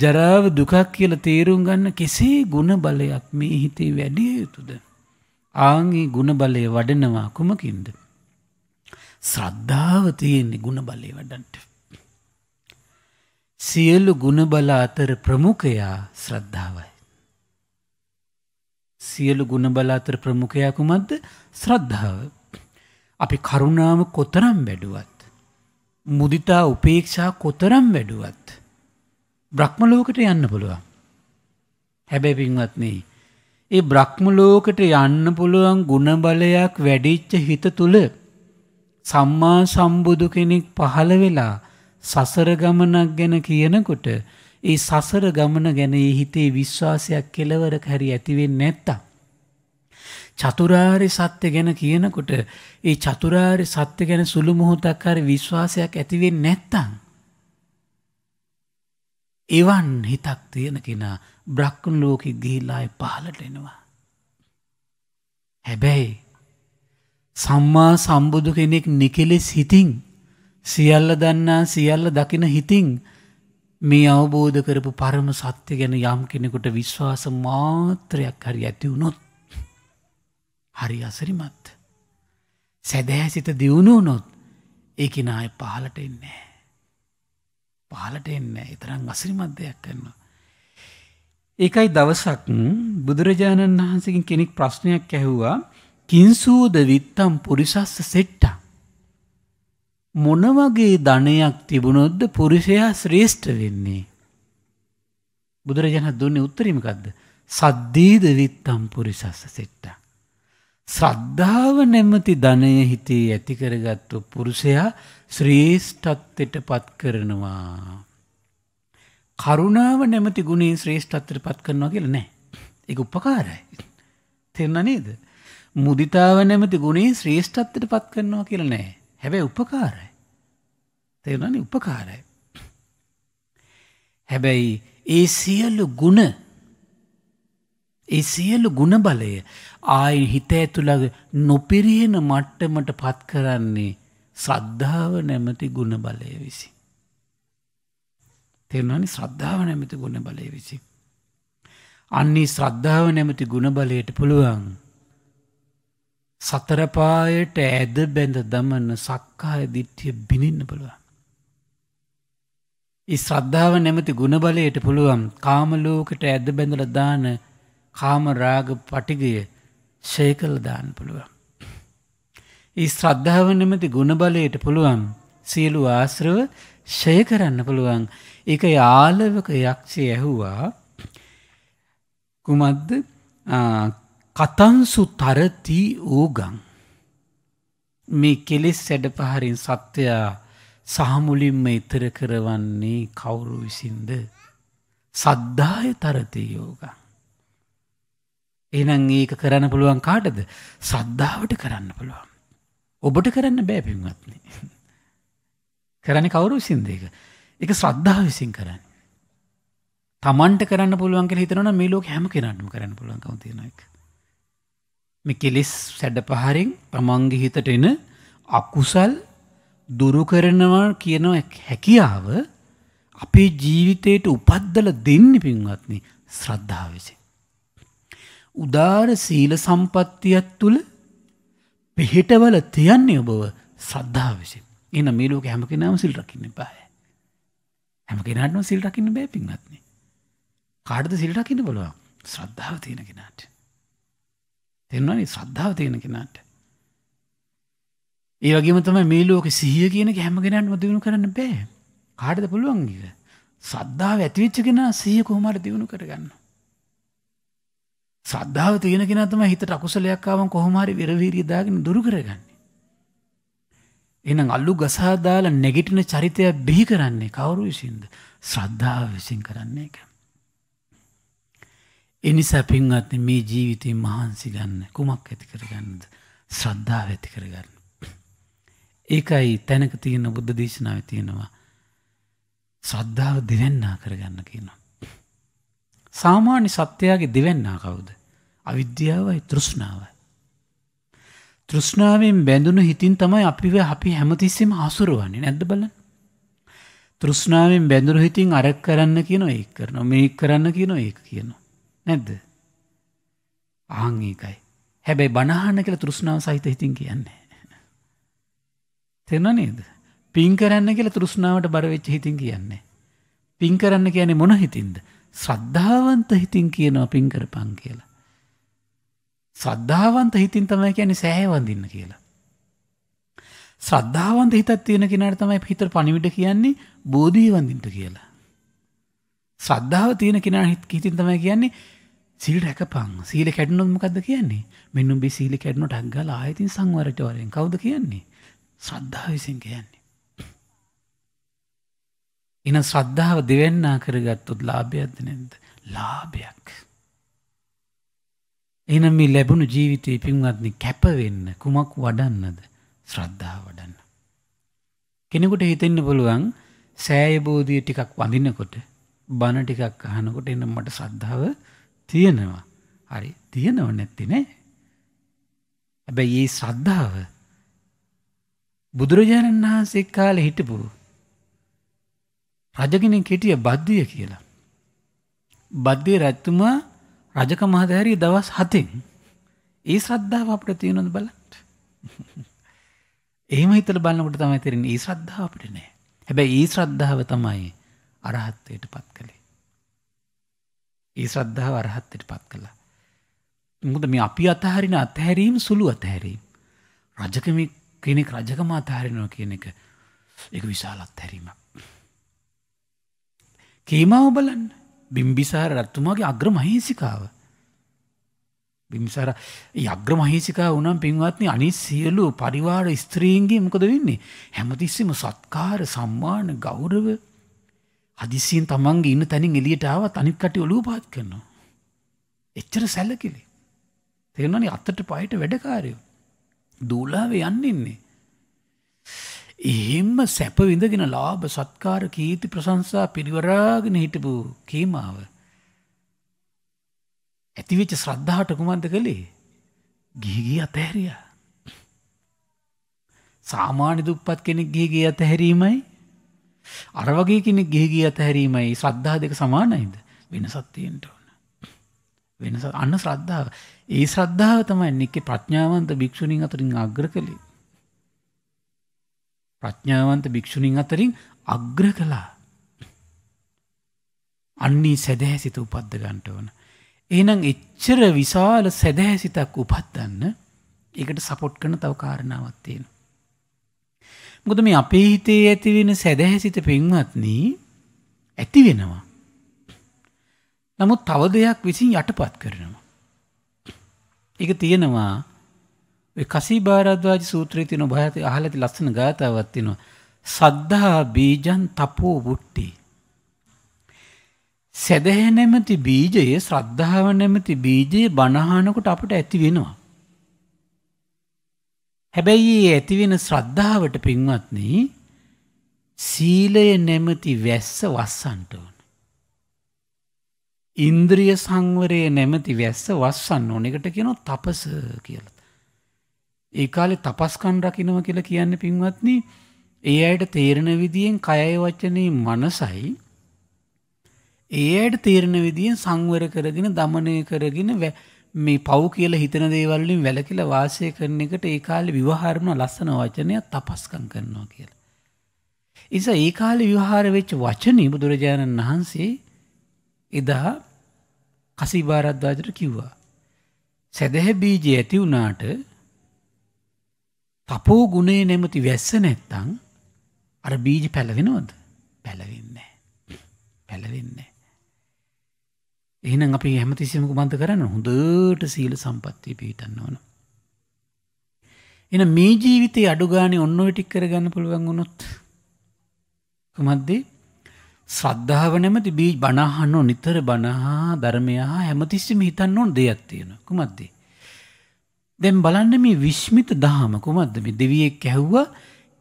Speaker 1: ජරාව දුකක් කියල තේරුම් ගන්න කෙසේ ගුණ බලයක් මේ හිතේ වැඩිය යුතුද. ආංගේ ගුණ බලය වඩනවා කුමකින්ද. ශ්‍රද්ධාව තියෙන්නේ ගුණ බලය වඩන්ට. සියලු ගුණ බල අතර ප්‍රමුඛයා ශ්‍රද්ධාවයි. සියලු ගුණබල අතර ප්‍රමුඛයක් කුමක්ද? ශ්‍රද්ධාව. අපි කරුණාව කොතරම් වැඩුවත් මුදිතා උපේක්ෂා කොතරම් වැඩුවත් බ්‍රහ්ම ලෝකයට යන්න පුළුවන්. හැබැයි පින්වත්නි, ඒ බ්‍රහ්ම ලෝකයට යන්න පුළුවන් ගුණබලයක් වැඩිච්ච හිත තුල සම්මා සම්බුදු කෙනෙක් පහළ වෙලා සසර ගමනක් ගැන කියනකොට ඒ සසර ගමන ගැන ඒ හිතේ විශ්වාසයක් කෙලවරක හැරි ඇතිවෙන් නැත්තා. චතුරාරි සත්‍ය ගැන කියනකොට ඒ චතුරාරි සත්‍ය ගැන සුළු මුහොතක් හරි විශ්වාසයක් ඇතිවෙන් නැත්තං. එවන් හිතක් තියෙන කෙනා බ්‍රක්කුන් ලෝකෙ ගිහිල්ලාය පහලට එනවා. හැබැයි සම්මා සම්බුදු කෙනෙක් නිකෙලෙස් හිතින් සියල්ල දන්නා සියල්ල දකින හිතින් මේ අවබෝධ කරපු පරම සත්‍ය ගැන යම් කෙනෙකුට විශ්වාස මාත්‍රයක් හරි ඇති වුණොත් හරි අසරිමත් සැදෑ සිත දියුණුවනොත් ඒ කෙනාය පහලට එන්නේ. පහලට එන්න එතරම් අසරිමත් දෙයක් කරනවා. ඒකයි දවසක් බුදුරජාණන් වහන්සකින් කෙනෙක් ප්‍රශ්නයක් ඇැහුවා කින්සූද විත්තම් පුරිසස්ස සෙට්ටා මොන වගේ ධනයක් තිබුණොත්ද පුරුෂයා ශ්‍රේෂ්ඨ වෙන්නේ. බුදුරජාණන් දුන්නේ උත්තරීමකක්ද. සද්දීද විත්තම් පුරිසස්ස සෙට්ට. ශ්‍රද්ධාව නැමති ධනය හිතේ ඇතිකරගත්තු පුරුෂයා ශ්‍රේෂ්ඨත්වයට පත් කරනවා. කරුණාව නැමති ගුණේ ශ්‍රේෂ්ඨත්වයට පත් කරනවා කියලා නෑ. එක උපකාරයි. තෙරණ නේද. මුදිතාව නැමති ගුණේ ශ්‍රේෂ්ඨත්වයට පත් කරනවා කියලා නෑ. හැබැයි උපකාරයි. තේරුණානේ උපකාරයි. හැබැයි ඒ සියලු ಗುಣ ඒ සියලු ಗುಣ බලය ආයි හිත ඇතුළඟ නොපිරියෙන මට්ටමට පත් කරන්නේ ශ්‍රද්ධාව නැමැති ಗುಣ බලය විසින්. තේරුණානේ ශ්‍රද්ධාව නැමැති ಗುಣ බලය විසින්. අන්නේ ශ්‍රද්ධාව නැමැති ಗುಣ බලයට පුළුවන් සතරපායට ඇද බැඳ දමන සක්කාය දිට්ඨිය බිනින්න පුළුවන්. ශ්‍රද්ධාව නැමති ගුණබලයට පුළුවන් කාමලෝකට ඇද බැඳල දාන කාමරාග පටිගය ශේකල දාන පුළුවන්. ඒ ශ්‍රද්ධාව නැමති ගුණබලයට පුළුවන් සියලු ආශ්‍රව ෂය කරන්න පුළුවන් එක යාලවක යක්ෂය ඇහුවා කුමද්ද කතන්සු තරති ඕගං මේ කෙලෙස් සැඩ පහරින් සත්‍යයා සහමුලින්ම ඉතර කරවන්නේ කවුරු විසින්ද සද්ධාය තරති යෝග. එනම් ඒක කරන්න පුළුවන් කාටද සද්ධාවට කරන්න පුළුවන්. ඔබට කරන්න බෑපින්වත්න. කරන කවුරු සින්දේක එක ශ්‍රද්ධාව විසින් කරන්න. තමන්ට කරන්න පුළුවන් කෙ හිතන මේලෝක හැම කරන්නම කරන්න පුළුවන් කවතින එක. මෙ කෙලෙස් සැඩ පහරෙන් තමන්ගේ හිතට එන අකුසල් දුරු කරනවා කියන හැකියාව අපේ ජීවිතයට උපද්දල දෙන්න පින්වත්නි ශ්‍රද්ධාව විසින්. උදාර සීල සම්පත්තියක් තුල පිහිටවල තියන්නේ ඔබව ශ්‍රද්ධාව විසින්. එහෙනම් මේ ලෝකේ හැම කෙනාම සිල් රකින්න බෑ. හැම කෙනාටම සිල් රකින්න බෑ පින්වත්නි. කාටද සිල් රකින්න බලවා? ශ්‍රද්ධාව තියෙන කෙනාට. තේරුණානේ ශ්‍රද්ධාව තියෙන කෙනාට. ඒ වගේම තමයි මේ ලෝකෙ සිහිය කියන එක හැම කෙනාටම දිනු කරන්න බෑ. කාටද පුළුවන් ඒක? ශ්‍රද්ධාව ඇති වෙච්ච කෙනා සිහිය කොහොම හරි දිනු කරගන්න. ශ්‍රද්ධාව තියෙන කෙනා තමයි හිතට අකුසලයක් ආවම කොහොම හරි විරවීරිය දාගෙන දුරු කරගන්නේ. එහෙනම් අල්ලු ගසා දාලා නැගිටින චරිතය බිහි කරන්නේ කවුරු විසින්ද? ශ්‍රද්ධාව විසින් කරන්නේ ඒක. එනිසා පින්වත්නි මේ ජීවිතේ මහන්සි ගන්න කුමක් ඇති කරගන්නද? ශ්‍රද්ධාව ඇති කරගන්න. ඒකයි තැනක තියෙන බුද්ධ දේශනාව තියෙනවා. ශ්‍රද්ධාව දෙවන්නා කරගන්න කියනවා. සාමාන්‍ය සත්‍යයාගේ දෙවන්නා කවුද. අවිද්‍යාවයි තෘෂ්ණාවයි. තෘෂ්ණාවෙන් බැඳුණු හිතින් තමයි අපිව අපි හැමතිස්සෙම හසුරුවන්නේ නැද්ද බලන්න. තෘෂ්ණාවෙන් බැඳුරු හිතින් අරක් කරන්න කියන ඒ කරන මේ කරන්න කියන ඒ කියනවා. නැද්ද? ආං ඒකයි. හැබැයි බණහන්න කියලා තෘෂ්ණාව සහිත හිතින් කියන්නේ. තේරෙනව නේද? පින් කරන්න කියලා තෘෂ්ණාවට බර වෙච්ච හිතින් කියන්නේ. පින් කරන්න කියන්නේ මොන හිතින්ද? ශ්‍රද්ධාවන්ත හිතින් කියනවා පින් කරපන් කියලා. ශ්‍රද්ධාවන්ත හිතින් තමයි කියන්නේ සෑහවඳින්න කියලා. ශ්‍රද්ධාවන්ත හිතක් තියෙන කෙනාට තමයි හිත පණිවිඩ කියන්නේ බෝධිය වඳින්න කියලා. ශ්‍රද්ධාව තියෙන කෙනා හිතින් තමයි කියන්නේ සීල් රැකපන්. සීල කැඩුණොත් මොකද්ද කියන්නේ? මෙන්න මේ සීල කැඩුණොට අග්ගල ආයතින් සංවරට වරෙන්. කවුද කියන්නේ? ශ්‍රද්ධාව විසින් කියන්නේ. එන ශ්‍රද්ධාව දෙවන්නා කරගත්තොත් ලාභයක්ද නැද්ද? ලාභයක්. එනම් මේ ලැබුණු ජීවිතේ පින්වත්නි කැප වෙන්න කුමක් වඩන්නද? ශ්‍රද්ධාව වඩන්න. කෙනෙකුට හිතෙන්න පුළුවන් සෑය බෝධිය ටිකක් වඳිනකොට බණ ටිකක් අහනකොට එනම් මට ශ්‍රද්ධාව තියෙනවා. හරි තියෙනව නැත්තේ නේ. හැබැයි මේ ශ්‍රද්ධාව බුදුරජාණන් වහන්සේ කාලෙ හිටපු රජගෙනෙන් කෙටිය බද්ධිය කියලා. බද්ධිය රැත්තුමා රජක මහදැරී දවස් හතෙන් ඒ ශ්‍රද්ධාව අපට තියෙනොද බලට. එහෙම හිතල බලන්නකට තමයි තෙරෙන ඒ ශ්‍රද්ධාව අපට නෑ. හැබැයි ඒ ශ්‍රද්ධාව තමයි අරහත්වයට පත් කළේ. ඒ ශ්‍රද්ධාව අරහත්තයට පත් කළා. මුද මේ අපි අතහරින අතහැරීම් සුළු අතහැරීම්. රජකමෙක් කෙනෙක් රජකම අතහරිනවා කියන එක ඒක විශාල අත්හැරීමක්. කේමාව බලන්න බිම්බිසාර රත්තුමාගේ අග්‍ර මහේසිකාව. බිම්සාර යග්‍ර මහේසිකා වුණම් පින්වත්නි අනිත් සියලු පරිවාර ස්ත්‍රීන්ගේ මොකද වෙන්නේ හැමතිස්සෙම සත්කාර සම්මාන ගෞරව හදිසියෙන් තමන්ගේ ඉන්න තැනින් එළියට ආවත් අනිත් කටි ඔලුව පාත් කරනවා. එච්චර සැලකිලි. තේරෙනවනේ අතට පහයට වැඩකාරයෝ. දූලාව යන්නන්නේ. එහෙම සැප විඳගෙන ලාභ සත්කාර කීති ප්‍රශංසා පිරිවරාගෙන හිටපු කීමාව. ඇතිවෙච්ච ශ්‍රද්ධාවට කුමන්ද කළේ ගිහිගී අතහැරිය. සාමාන්‍ය දුප්පත් කෙනෙක් ගිහිගී අතහැරීමයි අර වගේ කෙනෙක් ගිහිගී අතහැරීමයි ශ්‍රද්ධා දෙක සමානයිද වෙනසක් තියෙනවා. වෙනස අන්න ශ්‍රද්ධාව ඒ ශ්‍රද්ධාව තමයි නෙක්කේ ප්‍රඥාවන්ත භික්‍ෂුණින් අතරින් අග්‍ර කළේ ප්‍රඥාවන්ත භික්‍ෂුණින් අතරින් අග්‍ර කළා අන්නේ සැදැහැසිත උපද්ද ගන්ට ඕන එනම් එච්චර විශාල සැදැහැසිතක් උපත්දන්න ඒකට සපොට් කන තව කාරණාවත් තියෙන මොකද මේ අපේ හිතේ ඇතිවෙන සැදැහැසිත පෙන්වත්නී ඇති වෙනවා නමුත් තව දෙයක් විසින් යටපත් කරනවා. ඒක තියෙනවා කසී භාරද්වාජ සූත්‍රයේ තියෙන භාරත අහලා තියෙන ලස්සන ගාතාවක් තියෙනවා. සද්ධා බීජං තපෝ වුට්ටි. සදහැ නැමැති බීජය ශ්‍රද්ධාව නැමැති බීජය බණහනකොට අපට ඇති වෙනවා. හැබැයි ඒ ඇති වෙන ශ්‍රද්ධාවට පින්වත්නි සීලය නැමැති වැස්ස වස්සන්ට ඕන. ඉන්ද්‍රිය සංවරයේ නැමැති වැස්ස වස්සන්න ඕන එකට කියන තපස කියලත. ඒ කාලේ තපස්කන් රකිනව කියලා කියන්න පින්වත්න ඒ අයට තේරණ විදියෙන් කයයි වචනයේ මනසයි ඒ අයට තේරණ විදියෙන් සංවර කරගෙන දමනය කරගෙන මේ පව් කියල හිතන දේවල්ලින් වැලකිල වාසය කරන එකට ඒ කාලි විවහරණ ලස්සන වචනය තපස්කන් කරනවා කියලා. ඉස ඒ කාලි විහාර වෙච්ච වචනය බුදුරජාණන් වහන්සේ එදා කසී භාරද්වාජට කිව්වා. සැදැහැ බීජය ඇති වුණාට තපෝ ගුණේ නැමති වැස්ස නැත්තං අර බීජ පැලවෙනවද පැලවෙන්නේ පැලවෙන්නේ. එහෙනම් අපි හැමතිස්සෙම කුමන්ත කරන්න හොඳට සීල සම්පත්තිය පිහිටන්න ඕන. එන මේ ජීවිතේ අඩු ගානේ ඔන්න ඔය ටික කරගන්න පුළුවන් වුණොත් කුමද්දී ශ්‍රද්ධාව නැමැති බී බණහන්න නිතර බණහා ධර්මයා හැමතිස්සෙම හිතන්න ඕන දෙයක් තියෙන කුමක්ද දැන් බලන්න මේ විශ්මිත දහම කුමක්ද මේ දෙවියෙක් කැහුවා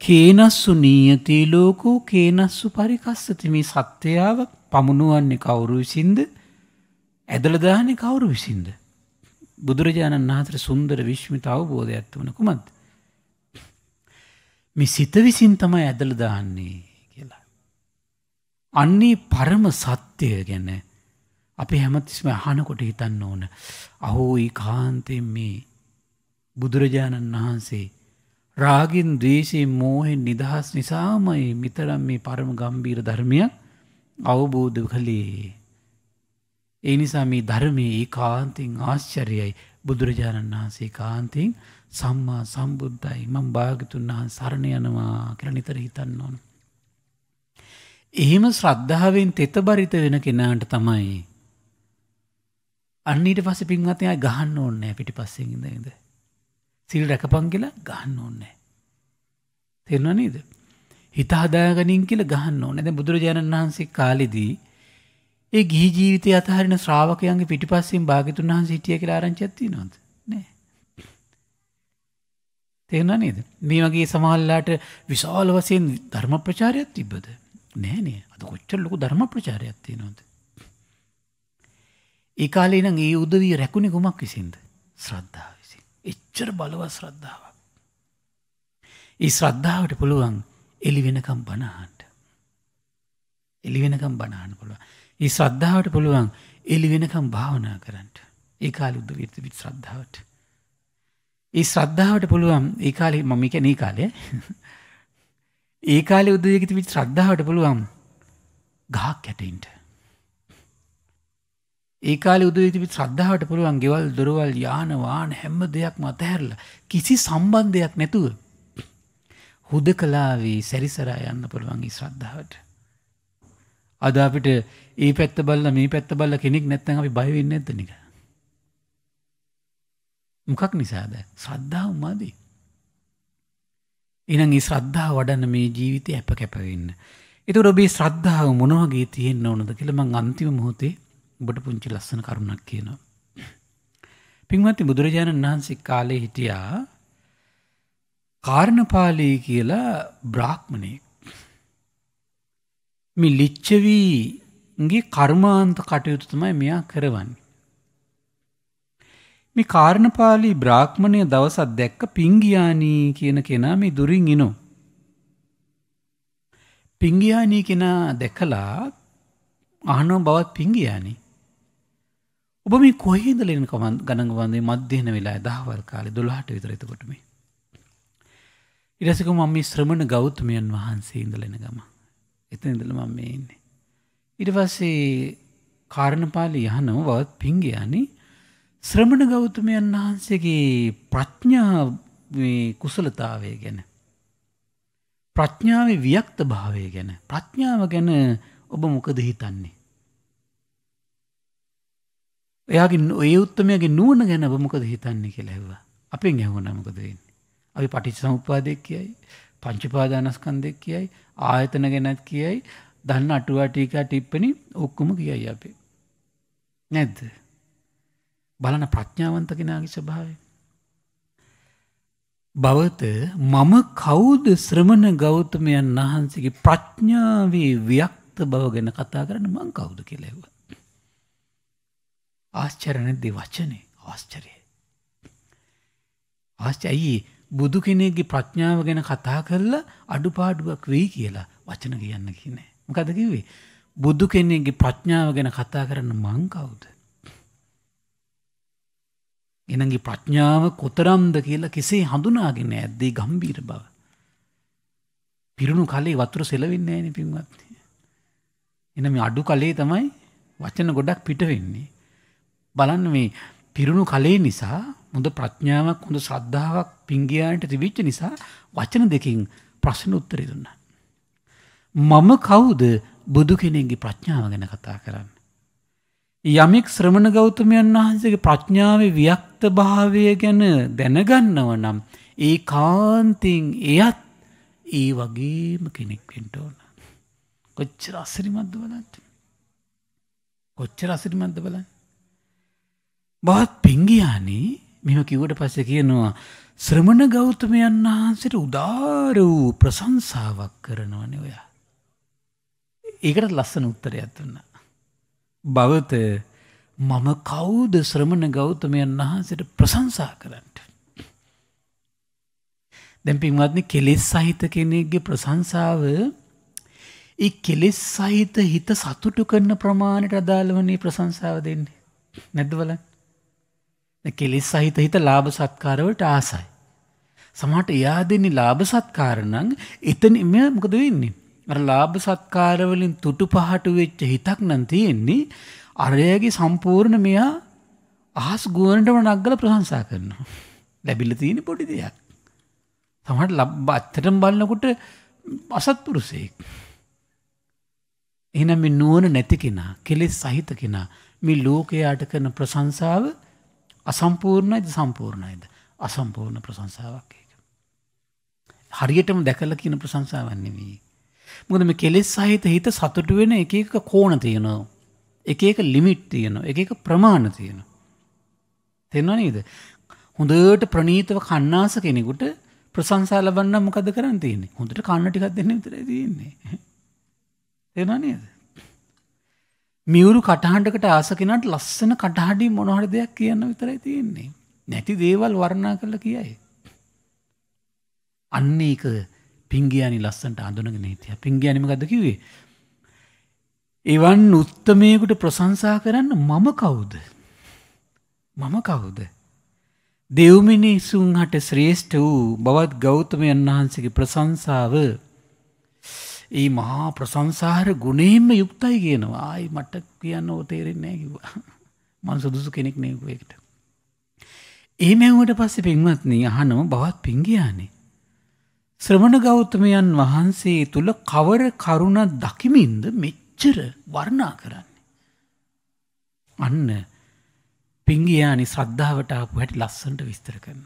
Speaker 1: කේනස්සු නීයති ලෝකෝ කේනස්සු පරිකස්සති මේ සත්‍යාව පමුණුවන්නේ කවුරු විසින්ද ඇදලා දාන්නේ කවුරු විසින්ද බුදුරජාණන් වහන්සේ සුන්දර විශ්මිත අවබෝධයක් තුන කුමක්ද මේ සිත විසින් තමයි ඇදලා දාන්නේ අන්නේ පරම සත්‍යය ගැන අපි හැමතිස්ම අහනකොට හිතන්න ඕන. අහෝ ඒ කාන්තෙන් මේ බුදුරජාණන් වහන්සේ රාගින් දේශයෙන් මෝහෙන් නිදහස් නිසාමයි මිතරම් මේ පරම ගම්බීර ධර්මයක් අවබෝධ කළේ. ඒ නිසා මේ ධර්මයේ ඒ කාන්තින් ආශ්චරයයි බුදුරජාණන් වහන්සේ කාන්තින් සම්මා සම්බුද්ධයි මං භාගතුන් වහන් සරණ යනවා කියලා නිතර හිතන්න ඕන. එහෙම ශ්‍රද්ධාවෙන් තෙතබරිත වෙන කෙනාට තමයි. අන්නට පස පින්වත්යා ගහන්න ඕන්නෑ පිටි පස්සෙඉදද. සිල් රැකපන් කියලා ගහන්න ඕන්නෑ. තෙරවනේද. හිතාදාගනින් කියල ගහන්න ඕන ඇද බුදුරජාණන් වහන්සේ කාලෙදී ඒ ගිහි ජීවිතය අතහරින ශ්‍රාවකයන්ගේ පිටිපස්සෙන් භාගතුන් වහන් සිටිය කියලා ආරංචත්ති නොද නෑ. තේරෙනා නේද? මේ වගේ සමහරලාට විශාල වශයෙන් ධර්ම ප්‍රචාරයක් තිබ්බද? නෑනේ අද කොච්චර ලොකු ධර්ම ප්‍රචාරයක් තියෙනවද ඒ කාලේ නම් ඒ උදවිය රැකුණේ කුමක් විසින්ද ශ්‍රද්ධාව විසින් එච්චර බලවත් ශ්‍රද්ධාවක් ඒ ශ්‍රද්ධාවට පුළුවන් එළි වෙනකම් බණ අහන්න එළි වෙනකම් බණ අහන්න පුළුවන් ඒ ශ්‍රද්ධාවට පුළුවන් එළි වෙනකම් භාවනා කරන්න ඒ කාලේ උදවිය තිබිච්ච ශ්‍රද්ධාවට ඒ ශ්‍රද්ධාවට පුළුවන් ඒ කාලේ මම කියන්නේ ඒ කාලේ ඒ කාලේ උදේක තිබිච්ච ශ්‍රද්ධාවට පුළුවන් ගහක් කැටෙන්න. ඒ කාලේ උදේක තිබිච්ච ශ්‍රද්ධාවට පුළුවන් ගෙවල් දොරවල් යාන වාහන හැම දෙයක්ම අතහැරලා කිසි සම්බන්ධයක් නැතුව හුදකලාවේ සැරිසරා යන්න පුළුවන් ඒ ශ්‍රද්ධාවට. අද අපිට ඒ පැත්ත බලලා මේ පැත්ත බලලා කෙනෙක් නැත්නම් අපි බය වෙන්නේ නැද්ද නිකන්? මොකක් නිසාද? ශ්‍රද්ධාව මාදී. එනම් ඒ ශ්‍රද්ධාව වඩන්න මේ ජීවිතය අප කැපවෙන්න. එතකොට ඔබේ ශ්‍රද්ධාව මොන වගේ තියෙන්න ඕනද කියලා මං අන්තිම මොහොතේ ඔබට පුංචි ලස්සන කරුණක් කියනවා. පින්වත්නි බුදුරජාණන් වහන්සේ කාලේ හිටියා කාරණපාලී කියලා බ්‍රාහ්මණෙක්. මේ ලිච්ඡවීගේ කර්මාන්ත කටයුතු තමයි මෙයා කරවන්නේ. මේ කාරණපාලි බ්‍රාහ්මණය දවසත් දැක්ක පිංගියානී කියන කෙනා මේ දුරින් ඉනෝ. පිංගියානී කෙනා දැකලා අහනෝ බවත් පිංගියානී. ඔබ මේ කොහේදල එන ගණගවන්දේ මධ්‍යන වෙලා දහවල් කාලේ දොළහට විතර එතකොට මේ. ඉරසක මම මේ ශ්‍රමණ ගෞතමයන් වහන්සේ ඉඳලෙන ගම. එතන ඉඳල මම මේ ඉන්නේ. ඊට පස්සේ කාරණපාලි යහනව බවත් පිංගියානී ශ්‍රමණ ගෞතමයන් වහන්සේගේ ප්‍රඥා කුසලතාවය ගැන. ප්‍රඥාව වියක්ත භාවය ගැන ප්‍රඥාව ගැන ඔබ මොකද හිතන්නේ. ඔයාගේ ඔය උත්තමයගේ නුවන ගැන මොකද හිතන්නේ කියලා හෙවා අපෙන් ඇහුණ මොකද වෙන්නේ. අපි පටිච සමුපාදයක් කියයි පංචිපාදානස්කන්දෙක් කියයි ආයතන ගැනත් කියයි දන්න අටුවා ටීකා ටිප්පනි ඔක්කොම කියයි අපේ. නැද්ද. බලන ප්‍රඥාවන්ත කෙනාගේ ස්වභාවය. බවත මම කෞුද ශ්‍රමණ ගෞතමයන් වහන්සේගේ ප්‍රඥාවේ ව්‍යක්ත බව ගැන කතා කරන මං කවුද කෙලෙව. ආශ්චරණදි වචනේ ආශ්චරය. ආශ්චයි බුදු කෙනෙක්ගේ ප්‍රඥාව ගැන කතා කරලා අඩුපාඩුවක් වෙයි කියලා වචන කියන්න කියනෑ. මකද කිවේ බුදු කෙනෙක්ගේ ප්‍රඥාව ගැන කතා කරන්න මං කවුද. එනගේ ප්‍රඥාව කොතරම්ද කියලා කෙසේ හඳුනාගෙන ඇද්දේ ගම්බීර බව. පිරුණු කලේ වතුර සෙලවෙන්නේ නැහැ නේ පින්වත්නි. එන මේ අඩු කලේ තමයි වචන ගොඩක් පිට වෙන්නේ. බලන්න මේ පිරුණු කලේ නිසා හොඳ ප්‍රඥාවක් හොඳ ශ්‍රද්ධාවක් පිංගියාන්ට තිබිච්ච නිසා වචන දෙකකින් ප්‍රශ්න උත්තරේ දුන්නා. මම කවුද බුදු කෙනෙක්ගේ ප්‍රඥාව ගැන කතා කරන්නේ? යමෙක් ශ්‍රමණ ගෞතමයන් වහන්සේගේ ප්‍රඥාවේ වික්ත භාවය ගැන දැනගන්නව නම් ඒ කාන්තින් එයත් ඒ වගේම කෙනෙක් වෙන්න ඕන. කොච්චර අසිරිමත්ද බලන්න. කොච්චර අසිරිමත්ද බලන්න. බවත් පිංගියානේ මෙම කිව්වට පස්සේ කියනවා ශ්‍රමණ ගෞතමයන් වහන්සේට උදාර වූ ප්‍රශංසාවක් කරනවනේ ඔයා. ඒකට ලස්සන උත්තරයක් දුන්නා. භවත මම කවුද ශ්‍රමණ ගෞතමයන් වහන්සට ප්‍රසංසා කරන්නට. දැන් පින්වත්නි කෙලෙස් සහිත කෙනෙක්ගේ ප්‍රසංසාව ඒ කෙලෙස් සහිත හිත සතුටු කරන ප්‍රමාණයට අදාළවනේ ප්‍රසංසාව දෙන්නේ. නැද්ද බලන්න. කෙලෙස් සහිත හිත ලාභ සත්කාරවලට ආසයි. සමහරට එයා දෙන්නේ ලාභ සත්කාර නම් එතන මෙයා මොකද වෙන්නේ? ලාභ සත්කාරවලින් තුටු පහටු වෙච්ච හිතක් නම් තියෙන්නේ අරයගේ සම්පූර්ණ මෙයා අහස් ගුවනටම නග්ගල ප්‍රශංසා කරනවා. ලැබිලා තියෙන පොඩි දෙයක්. සමහර ලබ්බ ඇත්තටම බලනකොට අසත්පුරුෂයෙක්. එහෙනම් මේ නුවණ නැති කෙනා, කෙලෙස් සහිත කෙනා මේ ලෝකයට කරන ප්‍රශංසාව අසම්පූර්ණයිද සම්පූර්ණයිද? අසම්පූර්ණ ප්‍රශංසාවක් ඒක. හරියටම දැකලා කියන ප්‍රශංසාවක් නෙවෙයි. මොකද මේ කෙලෙස් සහිත හිත සතුට වෙන එක එක කෝණ තියෙනවා. එක එක ලිමිට් තියෙනවා. එක එක ප්‍රමාණ තියෙනවා. තේරෙනව නේද? හොඳට ප්‍රණීතව කන්නාස කෙනෙකුට ප්‍රශංසා ලබන්න මොකද කරන්න තියෙන්නේ? හොඳට කන්න ටිකක් දෙන්න විතරයි තියෙන්නේ. තේරෙනව නේද? මියුරු කටහඬකට ආස කෙනාට ලස්සන කටහඬි මොන හරි දෙයක් කියන්න විතරයි තියෙන්නේ. නැති දේවල් වර්ණනා කරලා කියයි. අන්න ඒක පින්ගයානි ලස්සන්ට අඳුනගෙන හිටිය පින්ගයානිමගද කිවේ. එවන් උත්තමයකුට ප්‍රසංසා කරන්න මම කවුද. මම කවුද. දෙව්මිනිසුන් හට ශ්‍රේෂ්ඨ වූ බවත් ගෞතමයන් වහන්සගේ ප්‍රසංසාව ඒ මහා ප්‍රසංසාහර ගුණේම යුක්තයි කියනවා ආයි මට කියන්න ඕතේරෙන්නේ කිවා මන් සුදුසු කෙනෙක් නයකුවකට. ඒ මැවට පස්සෙ පින්වත්නී අහනෝ බවත් පින්ගයානේ ශ්‍රමණ ගෞතමයන් වහන්සේ තුළ කවර කරුණ දකිමින්ද මෙච්චර වර්ණා කරන්නේ. අන්න පිංගියානි ශ්‍රද්ධාවට ආපු හැටි ලස්සන්ට විස්තර කරන්න.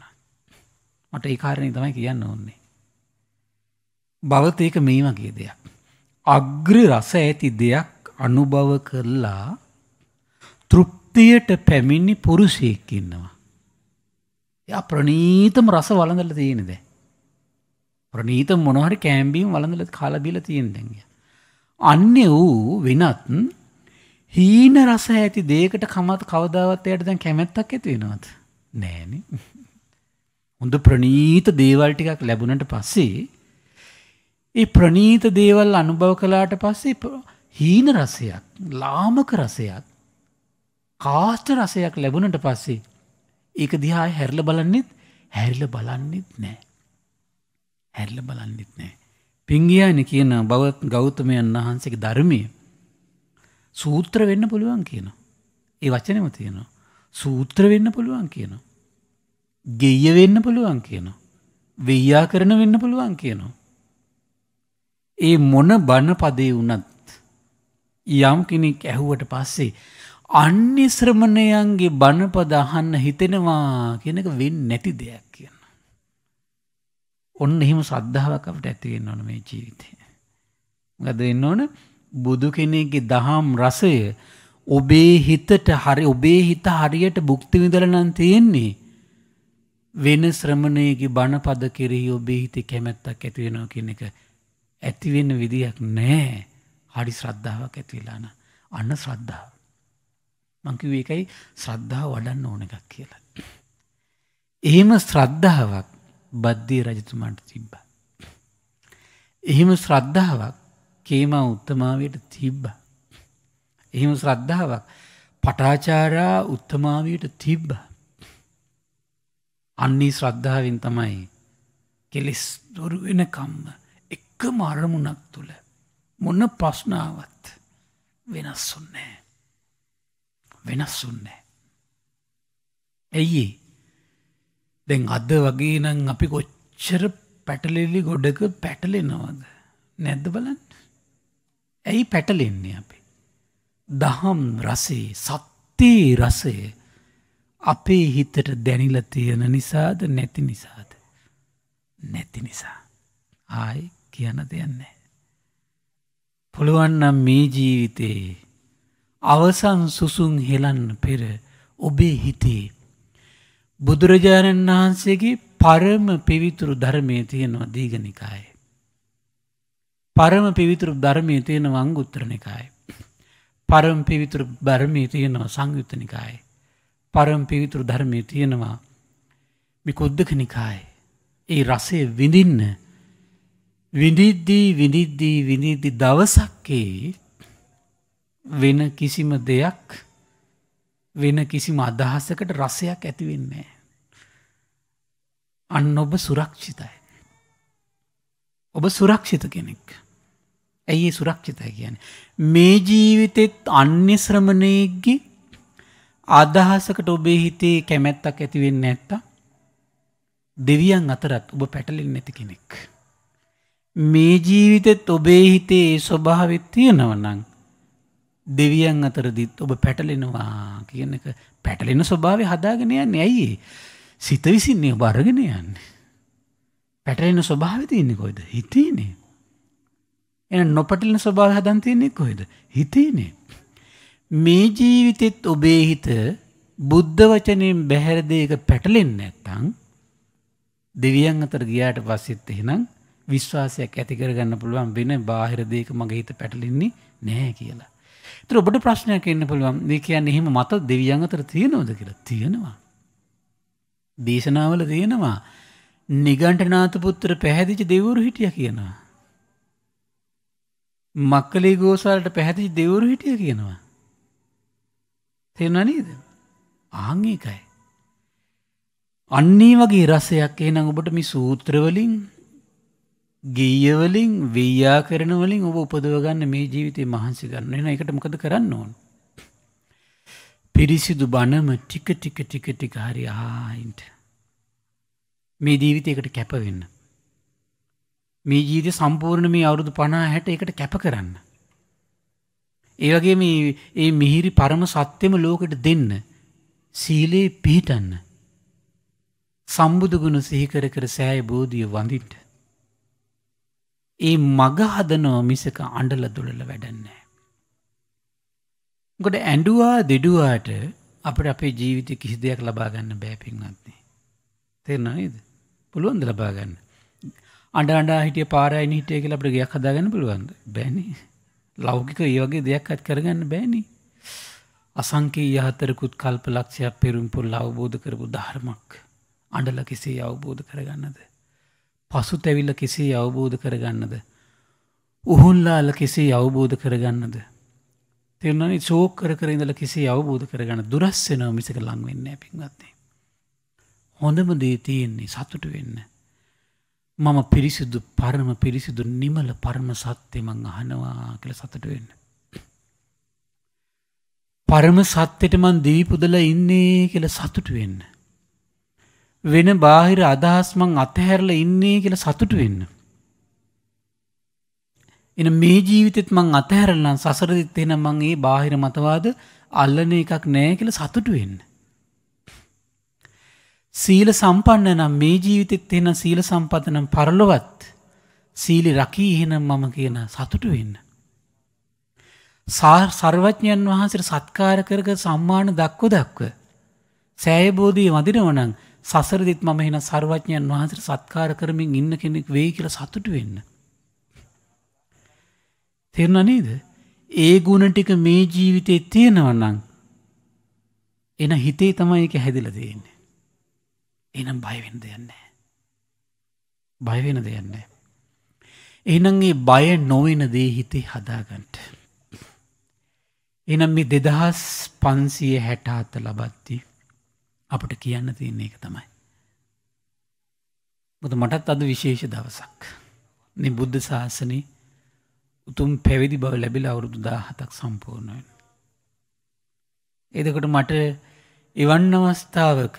Speaker 1: මට ඒ කාරණේ තමයි කියන්න ඕන්නේ. භවතේක මේ වගේ දෙයක්. අග්‍ර රස ඇති දෙයක් අනුභව කරලා තෘප්තියට පැමිණි පුරුෂයෙක් ඉන්නවා. එයා ප්‍රණීතම රස වළඳලා තියෙන දේ. ප්‍රනීත මොනහරි කෑම්බීම් වළඳල කාලබිල තියෙන් දැන්ය. අන්න වූ වෙනත් හීන රස ඇති දේකට කමත් කවදාවත්යට දැන් කැමැත්තක් ඇතිවෙනවත් නෑන හොඳ ප්‍රනීත දේවල් ටිකක් ලැබුණට පස්සේ ඒ ප්‍රනීත දේවල් අනුභව කලාට පස්සේ හීන රසයක් ලාමක රසයක් කාස්ට රසයක් ලැබුණට පස්සේ ඒක දිහා හැරල බලන්නෙත් හැරිල බලන්නෙත් නෑ හැරිල බලන්නෙත් නෑ. පිංගියාන කියන බවත් ගෞතමයන් වහන්සේ ධර්මය සූත්‍ර වෙන්න පුළුවන් කියනවා. ඒ වචනම තියෙනවා. සූත්‍ර වෙන්න පුළුවන් කියනවා. ගෙය වෙන්න පුළුවන් කියනවා. වෙයා කරන වෙන්න පුළුවන් කියනවා. ඒ මොන බණ පදේ වුණත් යම් කෙනෙක් ඇහුවට පස්සේ අන්‍ය ශ්‍රමණයන්ගේ බණපද අහන්න හිතෙනවා කියන එක වෙන්නේ නැති දෙයක් කියන. ඔන්න එහෙම ශ්‍රද්ධාවක් අපිට ඇති වෙන්න ඕන මේ ජීවිතේ. මොකද වෙන්න ඕන බුදු කෙනෙක්ගේ දහම් රසය ඔබේ හිතට හරි ඔබේ හිත හරියට භුක්ති විඳලා නම් තියෙන්නේ වෙන ශ්‍රමණයේගේ බණපද කෙරෙහි ඔබේ හිතේ කැමැත්තක් ඇති වෙනවා කියන එක ඇති වෙන විදියක් නැහැ. හරි ශ්‍රද්ධාවක් ඇති වෙලා නම් අන්න ශ්‍රද්ධාව. මං කිව්වේ ඒකයි ශ්‍රද්ධාව වඩන්න ඕන එකක් කියලා. එහෙම ශ්‍රද්ධාවක් බද්ධී රජතුමාට තිබ්බ. එහෙම ශ්‍රද්ධාවක් කේමා උත්තමාවයට තිබ්බ. එහෙම ශ්‍රද්ධාවක් පටාචාරා උත්තමාවයට තිබ්බ. අන්නේ ශ්‍රද්ධාවෙන් තමයි කෙලෙස් දුරුවෙනකම්ම එක්කම අරමුණක් තුළ මොන ප්‍රශ්නාවත් වෙනස්සුන්නේ. වෙනස්සුන්නේ. ඇයි දැන් අද වගේ නම් අපි කොච්චර පැටලිලි ගොඩක පැටලෙනවද නැද්ද බලන්න. ඇයි පැටලෙන්නේ අපි. දහම් රසේ සත්‍යයේ රසය අපේ හිතට දැනිල තියෙන නිසාද නැති නිසාද. නැති නිසා. ආයි කියන දෙයන්නේ. පුළුවන්නම් මේ ජීවිතයේ අවසන් සුසුන් හෙලන්න පෙර ඔබේ හිතේ බුදුරජාණන් වහන්සේගේ පරම පිවිතුරු ධර්මය තියෙනවා දීගනිකාය. පරම පිවිතුරු ධර්මය තියෙන වංගුත්‍රණකායි. පරම් පිවිතුරු ධර්මය තියෙනවා සංයුත්තනිකායි. පරම් පිවිතුරු ධර්මය තියෙනවා මිකුද්දක නිකායි. ඒ රසේ විඳින්න විඳිද්දී විඳිද්දී විනිදි දවසක්කේ වෙන කිසිම දෙයක් වෙන කිසිම අදහසකට රසයක් ඇතිවෙන්නේ. අන්න ඔබ සුරක්ෂිතයි. ඔබ සුරක්ෂිත කෙනෙක්. ඇයි ඒ සුරක්ෂිතයි කියන. මේ ජීවිතෙත් අන්‍ය ශ්‍රමණයගේ අදහසකට ඔබේ හිතේ කැමැත්තක් ඇතිවෙන්න ඇත්ත දෙවියන් අතරත් ඔබ පැටලින් නැති කෙනෙක්. මේ ජීවිතෙත් ඔබේ හිතේ ඒ ස්වභාවත් තියෙනවනං දෙවියන් අතරදිත් ඔබ පැටලෙනවා කියන එක පැටලෙන ස්වභාවය හදාගෙනය නැයි සිත විසින්නේ බරගෙන යන්නේ. පැටලෙන ස්වභාවය තියෙන්නේ කොයිද? හිතේනේ. එහෙනම් නොපැටලෙන ස්වභාවය හදන් තියෙන්නේ කොයිද? හිතේනේ. මේ ජීවිතෙත් ඔබේ හිත බුද්ධ වචනෙන් බැහැර දෙයක පැටලෙන්නේ නැත්නම් දෙවියන් අතර ගියාට පස්සෙත් එහෙනම් විශ්වාසයක් ඇති කරගන්න පුළුවන් වෙන බාහිර දෙයක මගේ හිත පැටලෙන්නේ නැහැ කියලා. ඒතර ඔබට ප්‍රශ්නයක් එන්න පුළුවන්. මේ කියන්නේ එහෙම මත දෙවියන් අතර තියෙනවද කියලා? තියෙනවා. දේශනාවල තියෙනවා නිගණ්ඨනාත පුත්‍ර පැහැදිච්ච දෙවිවරු හිටියා කියනවා. මක්කලේ ගෝසාලට පැහැදිච්ච දෙවිවරු හිටියා කියනවා. තේරුණා නේද? ආන් ඒකයි. අන්නේ වගේ රසයක් එහෙනම් ඔබට මේ සූත්‍ර වලින් ගීය වලින් ව්‍යාකරණ වලින් ඔබ උපදව ගන්න මේ ජීවිතේ මහන්සි ගන්න. එහෙනම් ඒකට මොකද කරන්න ඕන? පිරිසිදු බණම ටික ටික ටික ටික හරි ආයින්ට. මේ ජීවිතයකට කැපවෙන්න. මේ ජීවිත සම්පූර්ණ මේ අවුරුදු පනා හැට එකට කැප කරන්න. ඒවගේ මේ ඒ මිහිරි පරම සත්‍යම ලෝකට දෙන්න සීලයේ පිහිටන්න. සම්බුදුගුණ සිහිකර කර සෑය බෝධිය වඳින්ට. ඒ මග හදනෝ මිසක අඩල දුළල වැඩන්නේ. ගොඩ ඇඩුවා දෙඩුවාට අපට අපේ ජීවිත කිසි දෙයක් ලබාගන්න බෑපින්වත්න්නේ. තෙරනයිද පුළුවන්ද ලබාගන්න. අඩ අඩා හිටිය පාරයි හිටය කියලා අපට ගයක් හදාගන්න පුළුවන්ද බැනි ලෞකික ඒ වගේ දෙයක් අත් කරගන්න බෑනි. අසංකේ යහතරකුත් කල්ප ලක්ෂයක් පෙරුම්පුල් අවබෝධ කරපු ධර්මක් අඩල කෙසේ අවබෝධ කරගන්නද. පසු තැවිල්ල කෙසේ අවබෝධ කරගන්නද. උහුල්ලාල කෙසේ අවබෝධ කරගන්නද. තෙරනනි චෝක් කර කරඉඳල කිසි අවබෝධ කරගන්න දුරස්සෙන මිසක ලං වෙන්න පින්ගත්තේ. හොඳම දේ තියෙන්නේ සතුට වෙන්න. මම පිරිසිදු පරම පිරිසිදු නිමල පරම සත්‍යමං අහනවා කළ සතුට වෙන්න. පරම සත්‍යයට මන් දීපුදල ඉන්නේ කියල සතුට වෙන්න. වෙන බාහිර අදහස් මං අතහැරල ඉන්නේ කියල සතුට වෙන්න. එන මේ ජීවිතෙත් මං අතහැරලනම් සසරදිත් එෙන මං ඒ බාහිර මතවාද අල්ලන එකක් නෑ කියල සතුටු වෙන්න. සීල සම්පන්න නම් මේ ජීවිතෙත් එෙන සීල සම්පතනම් පරලොවත් සීලි රකී එහෙනම් මම කියන සතුටු වෙන්න. සර්වඥයන් වහන්සට සත්කාර කරක සම්මාන දක්ව දක්ව. සෑයබෝධී වදිනවනං සසරදිත් මම එෙන සර්වඥයන් වහන්සට සත්කාර කරමින් ඉන්න කෙනෙක් වේ කියල සතුටු වෙන්න. තෙරණ නේද ඒ ගුණ ටික මේ ජීවිතේ තියෙනවනම් එන හිතේ තමයි එක හැදිල තියෙන්නේ එනම් බයවෙන දෙයන්නේ බයවෙන දෙයන්නේ එනම් ඒ බය නොවෙන දේ හිතේ හදාගන්ට එනම් මේ දෙදහස් පන්සිය හැටාත්ත ලබත්ති අපට කියන්න තියන්නේ එක තමයි බුදු මටත් අද විශේෂ දවසක් මේ බුද්ධ ශාසනී උතුම් පැවිදි බව ලැබිල අවුරුදු දාහතක් සම්පූර්ණයෙන්. එදකොට මට එවන් අවස්ථාවක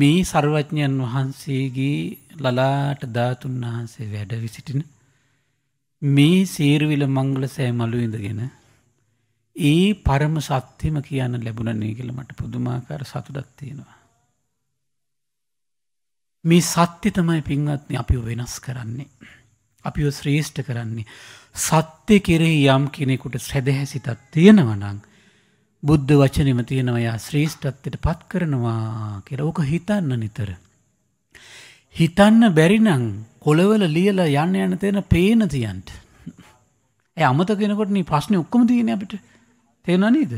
Speaker 1: මේ සර්වඥයන් වහන්සේගේ ලලාට ධාතුන් වහන්සේ වැඩ විසිටින මේ සීරවිල මංගල සෑ මලු ඉඳගෙන ඒ පරම සත්‍යම කියන්න ලැබුණනේ කියල මට පුදුමාකාර සතුටත් තියෙනවා. මේ සත්‍ය තමයි පින්වත්න අපි වෙනස් කරන්නේ. අපිව ශ්‍රේෂ්ඨ කරන්නේ. සත්‍ය කෙරෙහි යම් කෙනෙකුට සැදැහැසිතක් තියෙනවනං. බුද්ධ වචනෙම තියෙනවා යා ශ්‍රේෂ්ඨත්වයට පත් කරනවා කියලා ඕක හිතන්න නිතර. හිතන්න බැරිනම් කොළවල ලියලා යන්න යන තේන පේන තියන්ට. ඇ අමත කෙනකොට නී ප්‍රශ්න ඔක්කම තියෙන අපිට තේෙන නීද.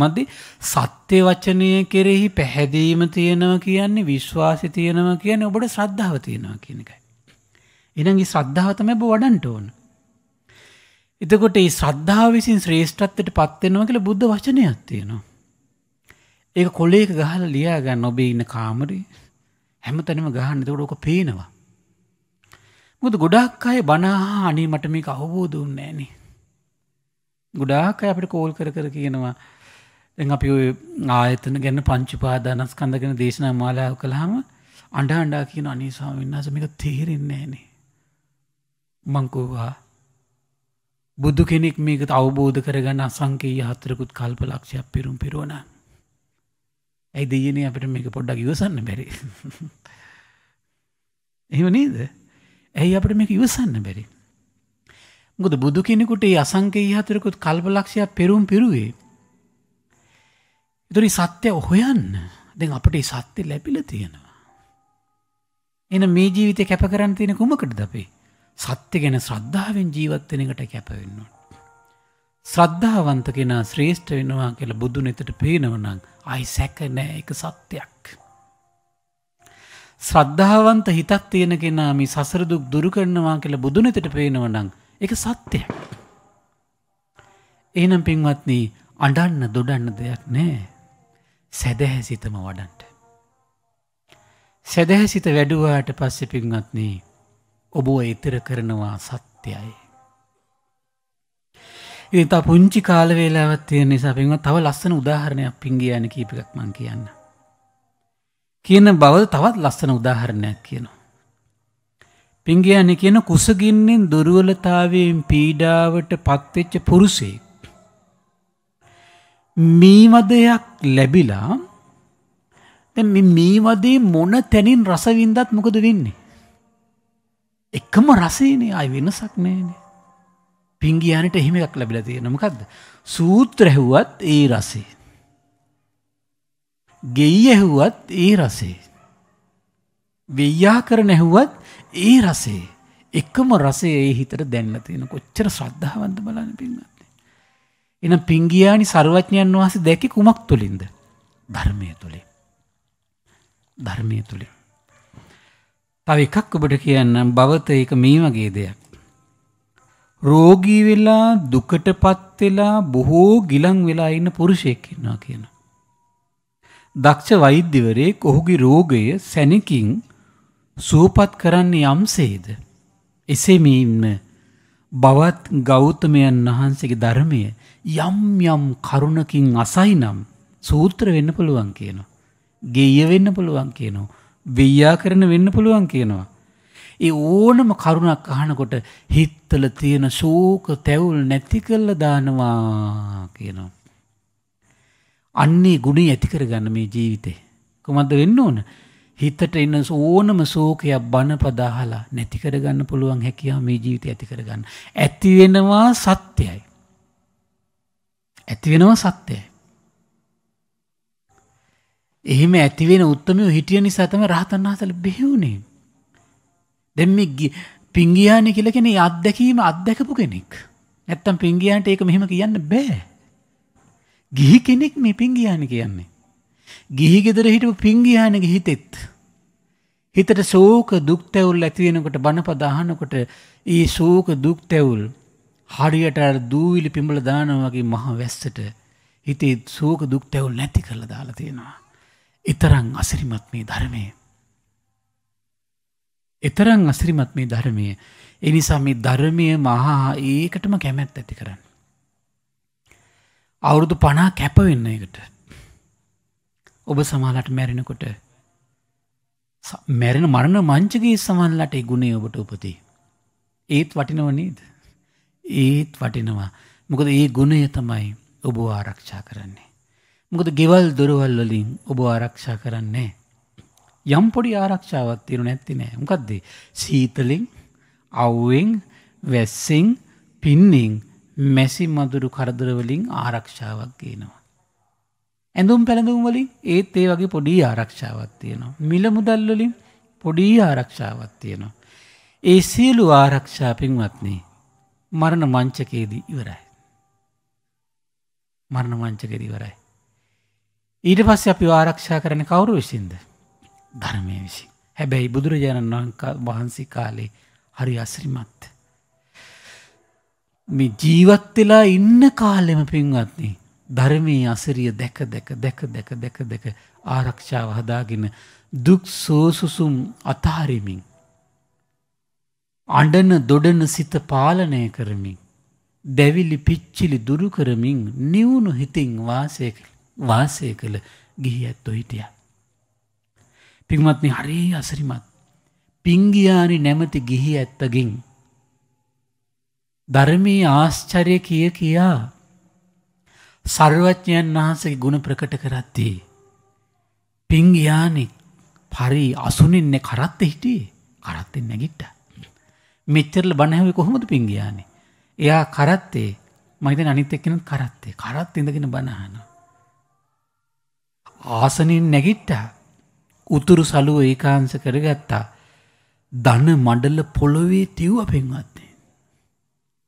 Speaker 1: මදදි සත්‍ය වචනය කෙරෙහි පැහැදීම තියෙනව කියන්නේ විශ්වාසි තියෙනව කියන ඔබට ශ්‍රද්ධාව තියෙනවා කියනකයි. ඊළඟ ශ්‍රද්ධාව තමයි ඔබ වඩන්න ඕන. එතකොට මේ ශ්‍රද්ධාව විසින් ශ්‍රේෂ්ඨත්වයට පත් වෙනවා කියලා බුද්ධ වචනයක් තියෙනවා. ඒක කොලේක ගහලා ලියා ගන්න ඔබේ ඉන්න කාමරේ හැමතැනම ගහන්න. එතකොට ඔක පේනවා. මොකද ගොඩාක් අය බණ අහා අනේ මට මේක අවබෝධ වුන්නේ නැහනේ. ගොඩාක් අය අපිට කෝල් කර කර කියනවා දැන් අපි ඔය ආයතන ගැන පංචුපාදානස්කන්ධ ගැන දේශනා මාලාව කළාම අඬ අඬා කියන අනේ ස්වාමීන් වහන්සේ මේක තේරෙන්නේ නැහනේ. මංකෝවා බුදු කෙනෙක් මේක අවබෝධ කරගන්න අසංකයේ හත්තරකුත් කල්ප ලක්ෂයක් පිරුම් පිරුවන. ඇයි දෙයනේ අපට මේක පොඩ්ඩක් ඉවසන්න බැරි. එහෙම නේද ඇයි අපට මේක ඉවසන්න බැරි. ගොද බුදු කෙනෙකුට ඒ අසංකයේ හතරකුත් කල්ප ලක්ෂයක් පෙරුම් පිරුවේ. ඉතුරි සත්‍යය ඔහොයන්න දෙ අපට සත්‍යය ලැබිල තියෙනවා. එන මේ ජීවිතය කැප කරන්න තියෙන කුමකට දපේ. සත්‍ය ගැන ශ්‍රද්ධාවෙන් ජීවත්වෙන එකට කැපවෙන්නවා. ශ්‍රද්ධාවන්ත කෙනා ශ්‍රේෂ්ඨ වෙනවා කියලා බුදු නෙතට පේනවනං අයි සැක නෑ එක සත්‍යයක්. ශ්‍රද්ධාවන්ත හිතක් තියෙන කෙනා මේ සසරදුක් දුරු කරනවා කියලා බුදු නෙතට පේනවනං එක සත්‍යයක්. ඒනම් පින්වත්නී අඩන්න දොඩන්න දෙයක් නෑ සැදැහැසිතම වඩන්ට. සැදැහැසිත වැඩුවාට පස්සෙ පින්වත්න්නේ ඔබව ඉතර කරනවා සත්‍යයි. ඉතා පුංචි කාලවේලාවත් තියෙන නිසා පෙන්ව තව ලස්සන උදාහරණයක් පින්ගියන කීප එකක් මං කියන්න. කියන බව තවත් ලස්සන උදාහරණයක් කියනවා. පින්ගියන කියන කුසගින්නෙන් දුර්ුවලතාවයෙන් පීඩාවට පත්වෙච්ච පුරුසෙක්. මීමදයක් ලැබිලා මීවදී මොන තැනින් රසවින්දත් මොකද වෙන්නේ. එකම රසේනේ අයි වෙනසක් නෑනේ. පිංගියානට එහෙම එකක් ලැබිලා තියෙන මොකක්ද සූත්‍ර ඇහුවත් ඒ රසේ. ගෙයි ඇහුවත් ඒ රසේ. වෙයා කරන ඇහුවත් ඒ රසේ. එකම රසේ ඒ හිතට දැන්න තියෙන කොච්චර ශ්‍රද්ධාවන්ත බලන්න පින්නන්නේ. එනම් පිංගියානි සර්වඥයන් වහන්සේ දැකි කුමක් තුළින්ද? ධර්මය තුළින්. ධර්මය තුළින්. තව එකක් ඔබට කියන්නම් භවත ඒක මේ වගේ දෙයක්. රෝගී වෙලා දුකටපත් වෙලා බොහෝ ගිලන් වෙලා ඉන්න පුරුෂයෙක් ඉන්නවා කියනවා. දක්ෂ වෛද්‍යවරයෙක් ඔහුගේ රෝගය සැනකින් සූපත් කරන්නේ යම්සේද. එසේමීම බවත් ගෞතමයන් වහන්සේගේ ධර්මය යම් යම් කරුණකින් අසයි නම් සූත්‍ර වෙන්න පුළුවන් කියනවා. ගෙය වෙන්න පුළුවන් කියනවා. ව්‍යාකරණ වෙන්න පුළුවන් කියනවා. ඒ ඕනම කරුණක් අහනකොට හිත්තල තියෙන ශෝක තැවුල් නැති කරලා දානවා කියනවා. අන්නේ ගුණේ ඇති කරගන්න මේ ජීවිතේ. කොහොමද වෙන්න ඕන? හිතට එන ඕනම ශෝකයක් බනපදාහලා නැති කරගන්න පුළුවන් හැකියාව මේ ජීවිතේ ඇති කරගන්න. ඇති වෙනවා සත්‍යයි. ඇති වෙනවා සත්‍යයි. එහෙම ඇතිවෙන උත්තමයෝ හිටිය නිසා තම රහතන් වහසල බෙහවුණේ. දෙම්ම පිංගියානය කියල කෙනෙ අත්දැකීම අත්දැකපු කෙනෙක්. ඇත්තම් පිංගියන්ට ඒක මෙහෙම කියන්න බෑ. ගිහි කෙනෙක් මේ පිංගියාන කියන්නේ. ගිහිගෙදර හිටපු පිංගියානග හිතෙත්. හිතට සෝක දුක්තැවුල් ඇතිවෙනකොට බණපදාහනකොට ඒ සෝක දුක්තැවුල් හරියට දූවිලි පිඹල දානවගේ මහ වැස්සට හිතේ සෝක දුක්තැවුල් නැති කරලා දාලා තියෙනවා. එතරං අසිරිමත් මේ ධර්මය. එතරං අසිරිමත් මේ ධර්මය එනිසා මේ ධර්මය මහා ඒකටම කැමැත් ඇති කරන්න. අවුරුදු පනා කැපවෙන්න එකට. ඔබ සමාලට මැරෙනකොට මැරෙන මරණ මංචගේ සමන්ලට ගුණේ ඔබට උපති. ඒත් වටිනව නේද. ඒත් වටිනවා මොකද ඒ ගුණය තමයි ඔබ ආරක්ෂා කරන්නේ. මොකද ගෙවල් දොරවල් වලින් ඔබ ආරක්ෂා කරන්නේ යම් පොඩි ආරක්ෂාවක් තියෙනු නැති නෑ මොකද්ද සීතලින් අවුවෙන් වැස්සෙන් පින්නෙන් මැසි මදුරු කරදර වලින් ආරක්ෂාවක් ගේනවා ඇඳුම් පැළඳුම් වලින් ඒත් ඒ වගේ පොඩි ආරක්ෂාවක් තියෙනවා මිල මුදල් වලින් පොඩි ආරක්ෂාවක් තියෙනවා ඒ සියලු ආරක්ෂා පින්වත්නි මරණ මංචකයේදී ඉවරයි මරණ මංචකයේදී ඉවරයි ඊට පස්සේ අපි ආරක්ෂා කරන කවුරු විසින්ද? ධර්මයේ විසින්. හැබැයි බුදුරජාණන් වහන්සේ කාලේ හරි අසිරිමත්. මේ ජීවත් වෙලා ඉන්න කාලෙම පින්වත්නි ධර්මයේ අසිරිය දැක දැක දැක දැක දැක දැක ආරක්ෂාව හදාගෙන දුක් සෝසුසුම් අතහරිමින් අඬන දොඩන සිත පාලනය කරමින් දැවිලි පිච්චිලි දුරු කරමින් නිවුණු හිතින් වාසය කළ වාසය කළ ගිහි ඇත්තො හිටිය. පිගමත්න හරේ අසරිමත් පිංගියානි නැමති ගිහි ඇත්තගින්. ධර්මී ආශ්චරය කිය කියා සර්වච්ඥයන් වහන්සේ ගුණ ප්‍රකට කරත්තේ. පිංගයානෙක් පරි අසුනෙන්න කරත්ත හිටියේ කරත්තෙන් නැගිට්ට. මෙච්චරල බණහැවේ කොහොමද පිංගයානේ. එයා කරත්තේ මහිතන අනිත් එක්කෙන කරත්තේ කරත් ඉඳගෙන බණහනවා. ආසනින් නැගිට්ටා. උතුරු සලුව ඒකාංශ කරගත්තා. ධන මඩල පොළොවේ තිව්ව පෙන්වත්තේ.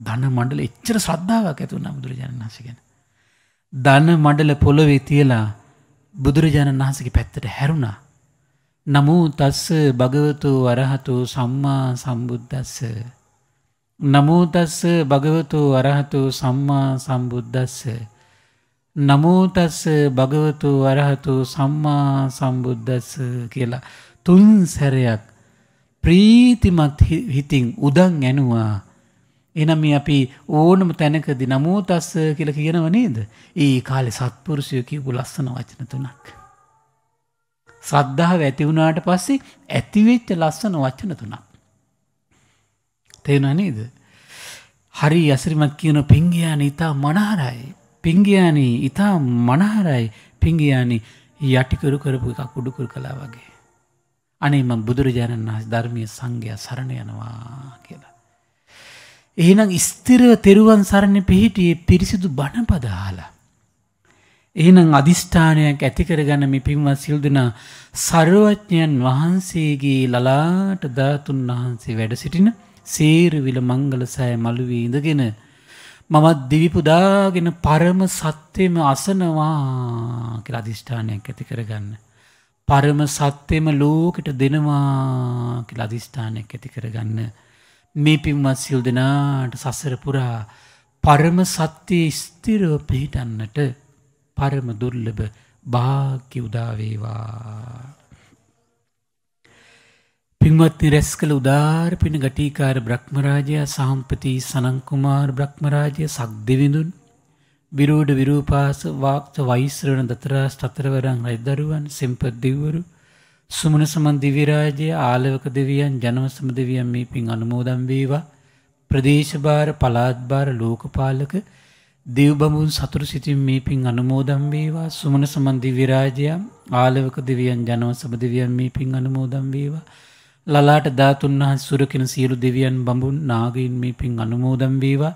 Speaker 1: ධන මඩල එච්චර ශ්‍රද්ධාවක් ඇතුවන බුදුරජාණන් වහන්සේ ගැන. ධන මඩල පොළොවේ තියලා බුදුරජාණන් වහන්සේගේ පැත්තට හැරුණා. නමෝ තස්ස භගවතු වරහතු සම්මා සම්බුද්දස්ස. නමෝ තස්ස භගවතු වරහතු සම්මා සම්බුද්දස්ස. නමෝතස්ස භගවතු වරහතු සම්මා සම්බුද්ධස්ස කියලා තුන් සැරයක් ප්‍රීතිමත් හිතින් උදන් ඇනවා එනම් අපි ඕනම තැනකදි නමෝතස්ස කියල කියනව නේද ඒ කාලෙ සත්පුරුෂය කියපු ලස්සන වචන තුනක්. සද්ධාව ඇතිවුණට පස්සේ ඇතිවෙච්ච ලස්සන වචන තුනක්. තේෙන නේද හරි ඇසරිමත් කියන පෙන්ගයාන ඉතා මනහරයි පිංගයානී ඉතා මනහරයි පිංගයානි යටිකරු කරපු එකක් උඩුකුර කලා වගේ. අනේ ම බුදුරජාණන් වහස් ධර්මය සංඝයා සරණ යනවා කියලා. එහෙනම් ස්තිරව තෙරුවන් සරණ පිහිටියේ පිරිසිදු බණපදාලා. එහෙනම් අධිෂ්ඨානයක් ඇතිකරගන මේ පින්වත් සිල්දනා සර්වඥයන් වහන්සේගේ ලලාට ධාතුන් වහන්සේ වැඩ සිටින සේරුවිල මංගල සෑ මළුවේ ඉඳගෙන මමත් දිවිපුදාගෙන පරම සත්‍යයම අසනවා කියල අධිෂ්ඨානයක් ඇති කරගන්න. පරම සත්‍යයම ලෝකට දෙනවා කියල අධිෂ්ඨානයක් ඇති කරගන්න. මේ පින්වත් සිල් දෙනාට සසරපුරා පරම සත්‍යයේ ස්තිරව පිහිටන්නට පරම දුර්ලභ භාග්‍ය උදාවේවා. පින්වත්නි රැස් කළ උදාර පින ගටීකාර බ්‍රහ්මරාජයා සහම්පති සනංකුමාර් බ්‍රහ්මරාජය සක්දිවිඳුන් විරෝඩ විරූපාස වාක්ත වෛශ්‍රවන දතරා ස්ටතරවරං රයිදරුවන් සෙම්පද්දිවරු සුමන සමන් දිවිරාජය ආලවක දෙවියන් ජනවසම දෙවියන් මේ පින් අනුමෝදම් වේවා ප්‍රදේශභාර පලාත්භාර ලෝකපාලක දෙව්බමුන් සතුරු සිතින් මේ පින් අනුමෝදම් වේවා සුමන සමන්දි විරාජයා ආලවක දෙවියන් ජනවසම දෙවියන් මේ පින් අනුමෝදම් වේවා ලලාට ධාතුන් වහන් සුරකින සියලු දෙවියන් බඹුන් නාගයින් මේ පින් අනුමෝදම් වේවා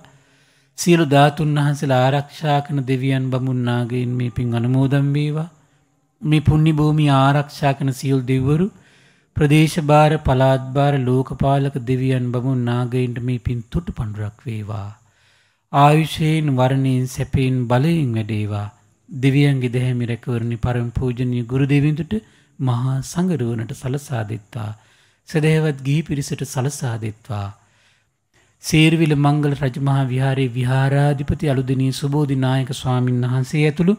Speaker 1: සියලු ධාතුන් වහන්සේලා ආරක්ෂා කන දෙවියන් බඹුන් නාගයින් මේ පින් අනුමෝදම් වේවා මේ පුුණි භූමි ආරක්ෂා කන සියල් දෙව්වරු ප්‍රදේශභාර පලාත්භාර ලෝකපාලක දෙවියන් බමුන් නාගයින්ට මේ පින් තුට පණඩුරක් වේවා. ආයුෂයෙන් වරණයෙන් සැපයෙන් බලයෙන් වැඩේවා දෙවියන්ගේ දැහැමි රැකවරණි පරම් පූජනය ගුරු දෙවිඳුට මහා සඟරුවනට සලසාදෙත්තා. සැදැහැවත් ගිහි පිරිසට සලසා දෙත්වා. සේරවිල මංගල රජමහා විහාරයේ විහාරාධිපති අලුදිනී සුබෝධිනායක ස්වාමීන් වහන්සේ ඇතුළු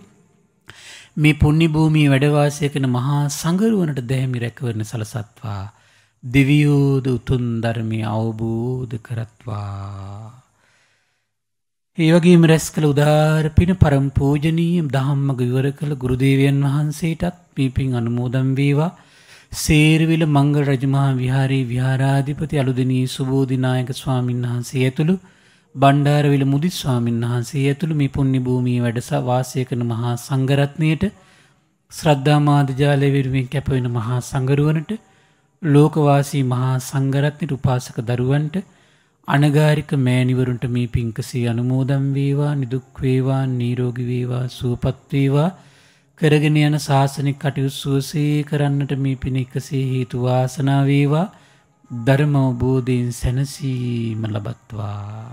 Speaker 1: මේ පුුණි භූමී වැඩවාසය කන මහා සංගරුවනට දැහැමි රැකවරණ සලසත්වා. දෙවියෝද උතුන් ධර්මය අවබෝධ කරත්වා. ඒවගේම රැස් කළ උදාර පින පරම් පූජනීයම් දහම්මග විවර කළ ගුරුදේවයන් වහන්සේටත් පීපින් අනුමෝදම් වේවා සේරවිල මංගල රජමහා විහාරයේ විහාරාධිපති අලුදෙනී සුබෝධිනායක ස්වාමීන් වහන්සේ ඇතුළු බණ්ඩාරවිල මුදිත් ස්වාමීන් වහන්සේ ඇතුළු මේ පුණ්‍ය භූමියේ වැඩස වාසය කරන මහා සංඝරත්නයට ශ්‍රද්ධා මාධ්‍යාලය වෙනුවෙන් කැපවෙන මහා සංගරුවනට ලෝකවාසී මහා සංඝරත්නට උපාසක දරුවන්ට අනගාരിക මෑණිවරුන්ට මේ පින්කසී අනුමෝදන් වේවා නිදුක් වේවා නිරෝගී වේවා සුවපත් වේවා කරගෙන යන ශාසනික කටයුතු සුවසේ කරන්නට මේ පින එකසේ හේතු වාසනාවේවා ධර්මවබෝධයෙන් සැනසීම ලබත්වා.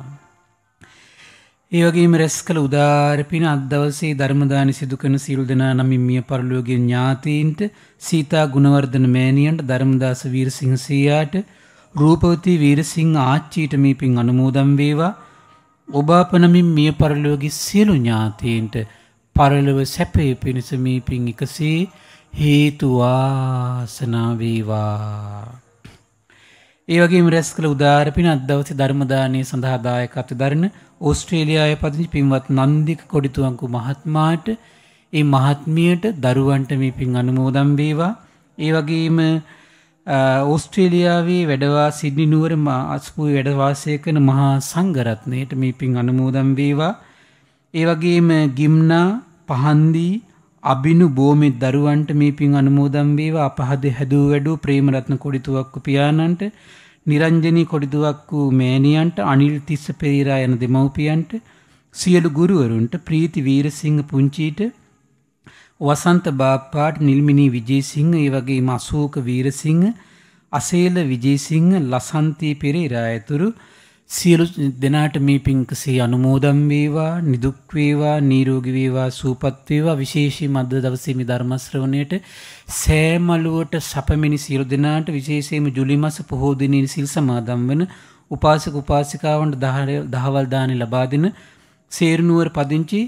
Speaker 1: ඒවගේම රැස් කළ උදාර පින අදවසේ ධර්මදානි සිදුකන සිල් දෙනා නමින් මිය පරලෝගෙන් ඥාතීන්ට සීතා ගුණවර්ධන මෑනියන්ට ධර්මදාස වීරසිංසයාට රූපවති වීරසිං ආච්චීට මේ පින් අනුමෝදම් වේවා ඔබාපනමින් මිය පරලෝගි සියලු ඥාතීන්ට පරලොව සැපය පිණිස මේ පින් එකසේ හේතුවාසනාවේවා. ඒවගේ රැස් කළ උදාරපින අදවසි ධර්මදානය සඳහාදායකත්ව දරන ඕස්ට්‍රේලියය පදිංචි පින්වත් නන්දික කොඩිතුවංකු මහත්මාට ඒ මහත්මියට දරුවන්ට මේ පින් අනුමෝදම් වේවා. ඒ වගේම ඕස්ට්‍රේලියාවේ වැඩවා සිද්නි නුවර අස්පුූ වැඩවාසය කන මහා සංගරත්නයට මේ පින් අනුමෝදම් වේවා. ඒ වගේම ගිම්නා පහන්දී අබිනු බෝමේ දරුවන්ට මේ පින් අනුමෝදන් වේවා අපහද හැදූ වැඩූ ප්‍රේමරත්න කොඩිතුවක්කු පියාණන්ට නිරංජනී කොඩිතුවක්කු මෑණියන්ට අනිල් තිස්ස පෙරේරා යන දෙමව්පියන්ට සියලු ගුරුවරුන්ට ප්‍රීති වීරසිංහ පුංචීට වසන්ත බාප්පාට නිල්මිනී විජේසිංහ ඒ වගේම අශෝක වීරසිංහ අසේල විජේසිංහ ලසන්තී පෙරේරා ඇතුළු සියලු දෙනාට මේ පින්කසේ අනුමෝදම් වේවා නිදුක් වේවා නිරෝගී වේවා සුවපත් වේවා විශේෂයෙන්ම අද දවසේ මේ ධර්ම ශ්‍රවණයට සෑමලුවට සපමිනි සියලු දෙනාට විශේෂයෙන්ම ජුලි මාස පොහෝ දිනේ සිල් සමාදන් වෙන උපාසක උපාසිකාවන්ට දහවල් දානි ලබා දෙන සේරනුවර පදිංචි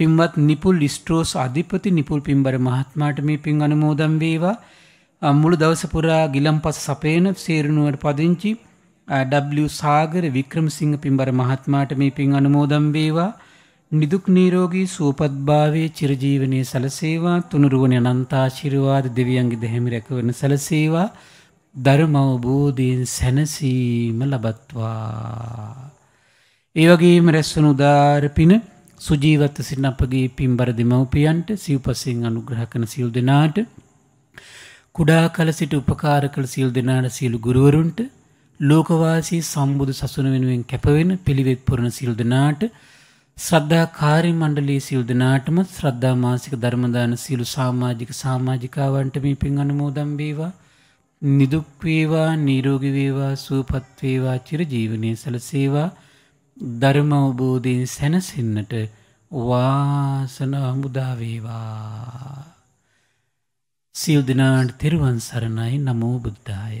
Speaker 1: පින්වත් නිපුල් ඉස්ට්‍රෝස් අධිපති නිපුල් පින්බර මහත්මයාට මේ පින් අනුමෝදම් වේවා මුළු දවස පුරා ගිලම්පස සපේන සේරනුවර පදිංචි W සාගර වික්‍රමසිංහ පින්බර මහත්මාට මේ පින් අනුමෝදම් වේවා නිදුක් නීරෝගී සුවපත්භාවයේ චිරජීවනයේ සලසේවා තුනුරුවන අනන්තාශිර්වාද දෙවියන්ගේ දෙහිමි රැකවන සලසේවා ධර්ම අවබෝධයෙන් සැනසීම ලබත්වා ඒ වගේම රැස්වන උදාර පින සුජීවත්ව සිටින අපගේ පින්බර දෙමව්පියන්ට සිව්පසෙන් අනුග්‍රහ කරන සියලු දෙනාට කුඩා කල සිට උපකාර කළ සියලු දෙනාට සියලු ගුරුවරුන්ට ලෝකවාසී සම්බුදු සසුන වෙනුවෙන් කැපවෙන පිළිවෙත් පුරණ සිල් දෙනාට ශ්‍රද්ධා කාර්ය මණ්ඩලයේ සිල් දෙනාටම ශ්‍රද්ධා මාසික ධර්ම දාන සියලු සමාජික සමාජිකාවන්ට මේ පින් අනුමෝදන් වේවා නිදුක් වේවා නිරෝගී වේවා සුවපත් වේවා චිරජීවනයේ සැලසේවා ධර්ම අවබෝධයෙන් සැනසෙන්නට වාසනාව මුදා වේවා සියලු දෙනාට තෙරුවන් සරණයි නමෝ බුද්ධාය